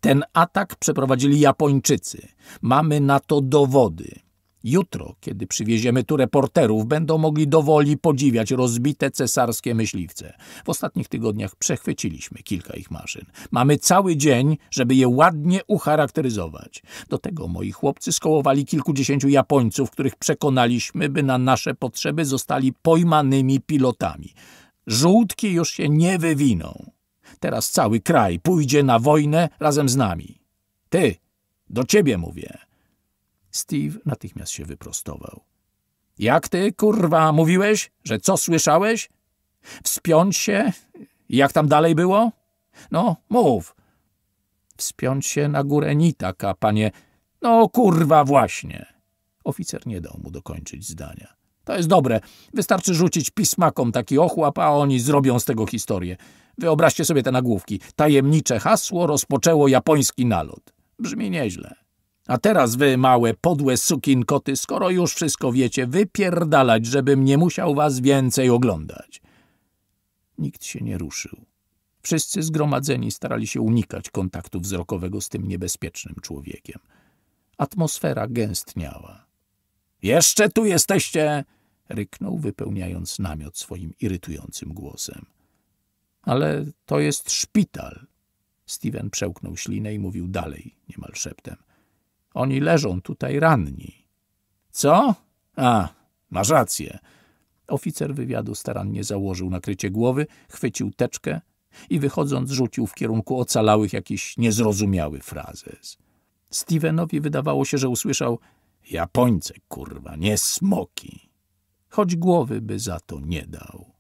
Ten atak przeprowadzili Japończycy. Mamy na to dowody. Jutro, kiedy przywieziemy tu reporterów, będą mogli dowoli podziwiać rozbite cesarskie myśliwce. W ostatnich tygodniach przechwyciliśmy kilka ich maszyn. Mamy cały dzień, żeby je ładnie ucharakteryzować. Do tego moi chłopcy skołowali kilkudziesięciu Japońców, których przekonaliśmy, by na nasze potrzeby zostali pojmanymi pilotami. Żółtki już się nie wywiną. Teraz cały kraj pójdzie na wojnę razem z nami. Ty, do ciebie mówię – Steve natychmiast się wyprostował. Jak ty, kurwa, mówiłeś, że co słyszałeś? Wspiąć się? Jak tam dalej było? No, mów. Wspiąć się na górę Nitaka, panie. No, kurwa, właśnie. Oficer nie dał mu dokończyć zdania. To jest dobre. Wystarczy rzucić pismakom taki ochłap, a oni zrobią z tego historię. Wyobraźcie sobie te nagłówki. Tajemnicze hasło rozpoczęło japoński nalot. Brzmi nieźle. A teraz wy, małe, podłe sukinkoty, skoro już wszystko wiecie, wypierdalać, żebym nie musiał was więcej oglądać. Nikt się nie ruszył. Wszyscy zgromadzeni starali się unikać kontaktu wzrokowego z tym niebezpiecznym człowiekiem. Atmosfera gęstniała. — Jeszcze tu jesteście! — ryknął, wypełniając namiot swoim irytującym głosem. — Ale to jest szpital! — Steven przełknął ślinę i mówił dalej, niemal szeptem — oni leżą tutaj ranni. Co? A, masz rację. Oficer wywiadu starannie założył nakrycie głowy, chwycił teczkę i wychodząc rzucił w kierunku ocalałych jakiś niezrozumiały frazes. Stevenowi wydawało się, że usłyszał Japońce, kurwa, nie smoki. Choć głowy by za to nie dał.